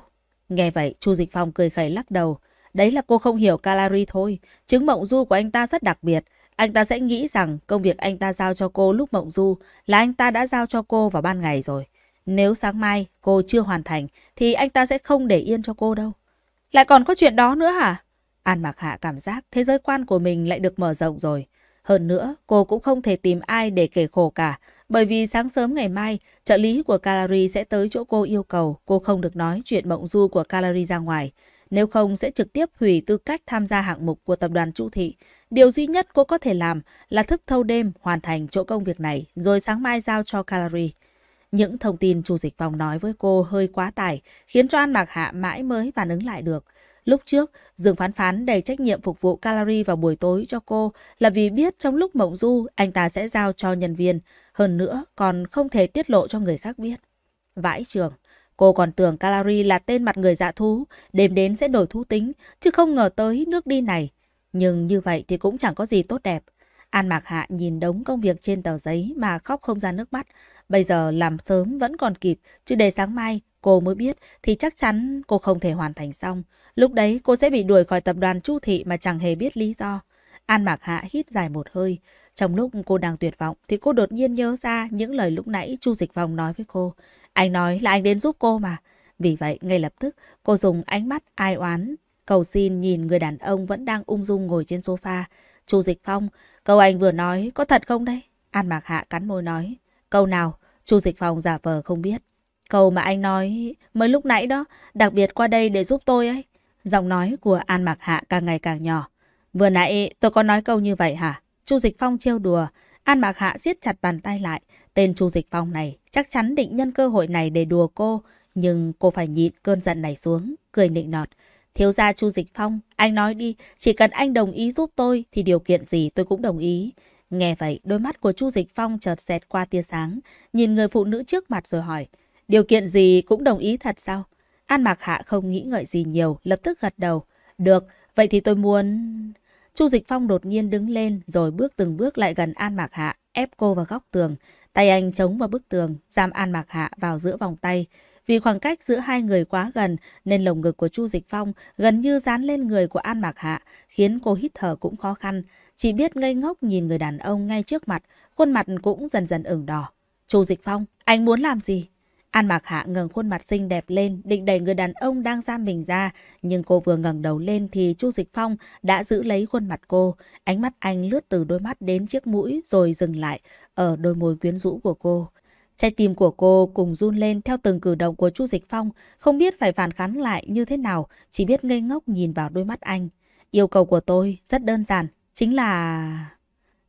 Nghe vậy, Chu Dịch Phong cười khẩy lắc đầu. Đấy là cô không hiểu Calari thôi. Chứng mộng du của anh ta rất đặc biệt. Anh ta sẽ nghĩ rằng công việc anh ta giao cho cô lúc mộng du là anh ta đã giao cho cô vào ban ngày rồi. Nếu sáng mai cô chưa hoàn thành thì anh ta sẽ không để yên cho cô đâu. Lại còn có chuyện đó nữa hả? An Mạc Hạ cảm giác thế giới quan của mình lại được mở rộng rồi. Hơn nữa, cô cũng không thể tìm ai để kể khổ cả, bởi vì sáng sớm ngày mai, trợ lý của Calary sẽ tới chỗ cô yêu cầu cô không được nói chuyện mộng du của Calary ra ngoài. Nếu không sẽ trực tiếp hủy tư cách tham gia hạng mục của tập đoàn Chu Thị. Điều duy nhất cô có thể làm là thức thâu đêm hoàn thành chỗ công việc này rồi sáng mai giao cho Calary. Những thông tin chủ Dịch phòng nói với cô hơi quá tải, khiến cho An Mạc Hạ mãi mới phản ứng lại được. Lúc trước, Dương Phán Phán đầy trách nhiệm phục vụ Calary vào buổi tối cho cô là vì biết trong lúc mộng du anh ta sẽ giao cho nhân viên, hơn nữa còn không thể tiết lộ cho người khác biết. Vãi trường, Cô còn tưởng Calari là tên mặt người dạ thú, đêm đến sẽ đổi thú tính, chứ không ngờ tới nước đi này. Nhưng như vậy thì cũng chẳng có gì tốt đẹp. An Mạc Hạ nhìn đống công việc trên tờ giấy mà khóc không ra nước mắt. Bây giờ làm sớm vẫn còn kịp, chứ để sáng mai cô mới biết thì chắc chắn cô không thể hoàn thành xong. Lúc đấy cô sẽ bị đuổi khỏi tập đoàn Chu Thị mà chẳng hề biết lý do. An Mạc Hạ hít dài một hơi. Trong lúc cô đang tuyệt vọng thì cô đột nhiên nhớ ra những lời lúc nãy Chu Dịch Vong nói với cô. Anh nói là anh đến giúp cô mà. Vì vậy, ngay lập tức, cô dùng ánh mắt ai oán, cầu xin nhìn người đàn ông vẫn đang ung dung ngồi trên sofa. Chu Dịch Phong, câu anh vừa nói có thật không đây? An Mạc Hạ cắn môi nói. Câu nào? Chu Dịch Phong giả vờ không biết. Câu mà anh nói mới lúc nãy đó, đặc biệt qua đây để giúp tôi ấy. Giọng nói của An Mạc Hạ càng ngày càng nhỏ. Vừa nãy tôi có nói câu như vậy hả? Chu Dịch Phong trêu đùa. An Mạc Hạ siết chặt bàn tay lại. Tên Chu Dịch Phong này chắc chắn định nhân cơ hội này để đùa cô, nhưng cô phải nhịn cơn giận này xuống, cười nịnh nọt. Thiếu gia Chu Dịch Phong, anh nói đi, chỉ cần anh đồng ý giúp tôi thì điều kiện gì tôi cũng đồng ý. Nghe vậy, đôi mắt của Chu Dịch Phong chợt xẹt qua tia sáng, nhìn người phụ nữ trước mặt rồi hỏi, điều kiện gì cũng đồng ý thật sao? An Mạc Hạ không nghĩ ngợi gì nhiều, lập tức gật đầu. Được, vậy thì tôi muốn... Chu Dịch Phong đột nhiên đứng lên rồi bước từng bước lại gần An Mạc Hạ, ép cô vào góc tường. Tay anh chống vào bức tường, giam An Mạc Hạ vào giữa vòng tay. Vì khoảng cách giữa hai người quá gần nên lồng ngực của Chu Dịch Phong gần như dán lên người của An Mạc Hạ, khiến cô hít thở cũng khó khăn. Chỉ biết ngây ngốc nhìn người đàn ông ngay trước mặt, khuôn mặt cũng dần dần ửng đỏ. Chu Dịch Phong, anh muốn làm gì? An Mạc Hạ ngừng khuôn mặt xinh đẹp lên, định đẩy người đàn ông đang giam mình ra. Nhưng cô vừa ngẩng đầu lên thì Chu Dịch Phong đã giữ lấy khuôn mặt cô. Ánh mắt anh lướt từ đôi mắt đến chiếc mũi rồi dừng lại ở đôi môi quyến rũ của cô. Trái tim của cô cùng run lên theo từng cử động của Chu Dịch Phong, không biết phải phản kháng lại như thế nào, chỉ biết ngây ngốc nhìn vào đôi mắt anh. Yêu cầu của tôi rất đơn giản, chính là...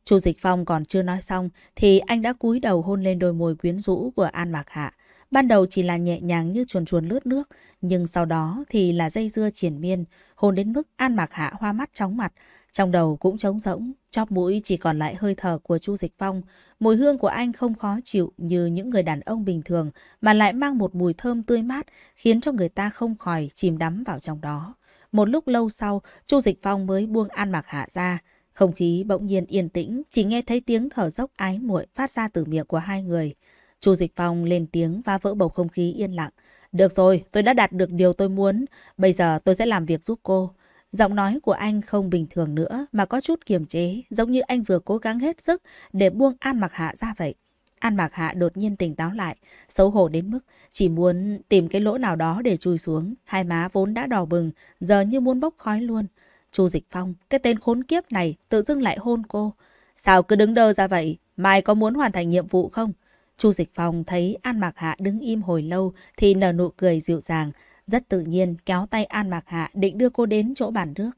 Chu Dịch Phong còn chưa nói xong thì anh đã cúi đầu hôn lên đôi môi quyến rũ của An Mạc Hạ. Ban đầu chỉ là nhẹ nhàng như chuồn chuồn lướt nước, nhưng sau đó thì là dây dưa triển miên, hôn đến mức An Mạc Hạ hoa mắt chóng mặt, trong đầu cũng trống rỗng, chóp mũi chỉ còn lại hơi thở của Chu Dịch Phong. Mùi hương của anh không khó chịu như những người đàn ông bình thường mà lại mang một mùi thơm tươi mát khiến cho người ta không khỏi chìm đắm vào trong đó. Một lúc lâu sau, Chu Dịch Phong mới buông An Mạc Hạ ra. Không khí bỗng nhiên yên tĩnh, chỉ nghe thấy tiếng thở dốc ái muội phát ra từ miệng của hai người. Chu Dịch Phong lên tiếng phá vỡ bầu không khí yên lặng. Được rồi, tôi đã đạt được điều tôi muốn. Bây giờ tôi sẽ làm việc giúp cô. Giọng nói của anh không bình thường nữa mà có chút kiềm chế, giống như anh vừa cố gắng hết sức để buông An Mặc Hạ ra vậy. An Mạc Hạ đột nhiên tỉnh táo lại, xấu hổ đến mức chỉ muốn tìm cái lỗ nào đó để chui xuống, hai má vốn đã đỏ bừng, giờ như muốn bốc khói luôn. Chu Dịch Phong, cái tên khốn kiếp này tự dưng lại hôn cô. Sao cứ đứng đơ ra vậy, mai có muốn hoàn thành nhiệm vụ không? Chu Dịch Phong thấy An Mạc Hạ đứng im hồi lâu thì nở nụ cười dịu dàng, rất tự nhiên kéo tay An Mạc Hạ định đưa cô đến chỗ bàn nước.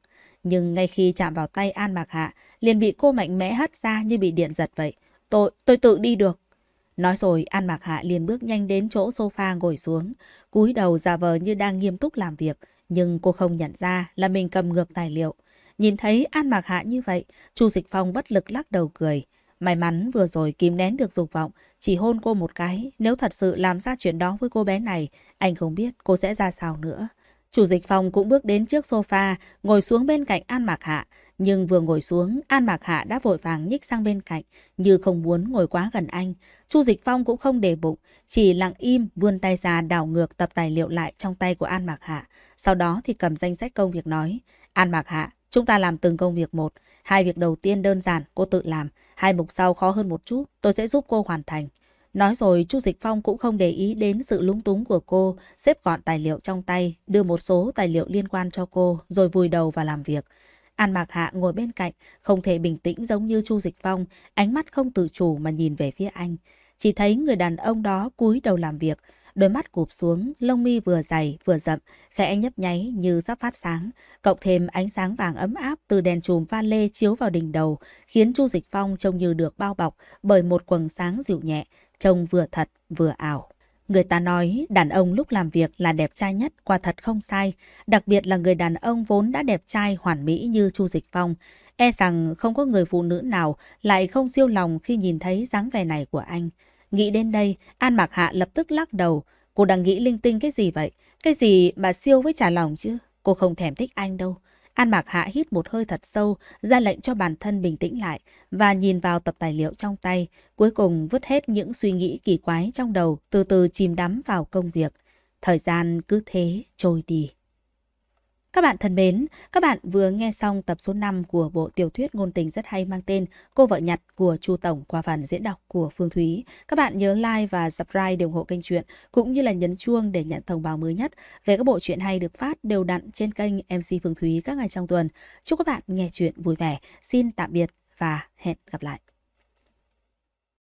Nhưng ngay khi chạm vào tay An Mạc Hạ, liền bị cô mạnh mẽ hất ra như bị điện giật vậy. Tôi, tôi tự đi được. Nói rồi An Mạc Hạ liền bước nhanh đến chỗ sofa ngồi xuống, cúi đầu giả vờ như đang nghiêm túc làm việc, nhưng cô không nhận ra là mình cầm ngược tài liệu. Nhìn thấy An Mạc Hạ như vậy, Chu Dịch Phong bất lực lắc đầu cười. May mắn vừa rồi kìm nén được dục vọng, chỉ hôn cô một cái. Nếu thật sự làm ra chuyện đó với cô bé này, anh không biết cô sẽ ra sao nữa. Chủ dịch phòng cũng bước đến trước sofa, ngồi xuống bên cạnh An Mạc Hạ. Nhưng vừa ngồi xuống, An Mạc Hạ đã vội vàng nhích sang bên cạnh, như không muốn ngồi quá gần anh. Chu Dịch Phong cũng không để bụng, chỉ lặng im vươn tay ra đảo ngược tập tài liệu lại trong tay của An Mạc Hạ. Sau đó thì cầm danh sách công việc nói. An Mạc Hạ, chúng ta làm từng công việc một. Hai việc đầu tiên đơn giản, cô tự làm. Hai mục sau khó hơn một chút, tôi sẽ giúp cô hoàn thành. Nói rồi, Chu Dịch Phong cũng không để ý đến sự lúng túng của cô, xếp gọn tài liệu trong tay, đưa một số tài liệu liên quan cho cô, rồi vùi đầu vào làm việc. An Mạc Hạ ngồi bên cạnh, không thể bình tĩnh giống như Chu Dịch Phong, ánh mắt không tự chủ mà nhìn về phía anh. Chỉ thấy người đàn ông đó cúi đầu làm việc, đôi mắt cụp xuống, lông mi vừa dày vừa rậm, khẽ nhấp nháy như sắp phát sáng, cộng thêm ánh sáng vàng ấm áp từ đèn chùm pha lê chiếu vào đỉnh đầu, khiến Chu Dịch Phong trông như được bao bọc bởi một quầng sáng dịu nhẹ, trông vừa thật vừa ảo. Người ta nói đàn ông lúc làm việc là đẹp trai nhất, quả thật không sai, đặc biệt là người đàn ông vốn đã đẹp trai hoàn mỹ như Chu Dịch Phong. E rằng không có người phụ nữ nào lại không siêu lòng khi nhìn thấy dáng vẻ này của anh. Nghĩ đến đây, An Mạc Hạ lập tức lắc đầu. Cô đang nghĩ linh tinh cái gì vậy? Cái gì mà siêu với trả lòng chứ? Cô không thèm thích anh đâu. An Mạc Hạ hít một hơi thật sâu, ra lệnh cho bản thân bình tĩnh lại và nhìn vào tập tài liệu trong tay, cuối cùng vứt hết những suy nghĩ kỳ quái trong đầu, từ từ chìm đắm vào công việc. Thời gian cứ thế trôi đi. Các bạn thân mến, các bạn vừa nghe xong tập số 5 của bộ tiểu thuyết ngôn tình rất hay mang tên Cô vợ nhặt của Chu Tổng qua phần diễn đọc của Phương Thúy. Các bạn nhớ like và subscribe để ủng hộ kênh truyện cũng như là nhấn chuông để nhận thông báo mới nhất về các bộ truyện hay được phát đều đặn trên kênh MC Phương Thúy các ngày trong tuần. Chúc các bạn nghe truyện vui vẻ. Xin tạm biệt và hẹn gặp lại.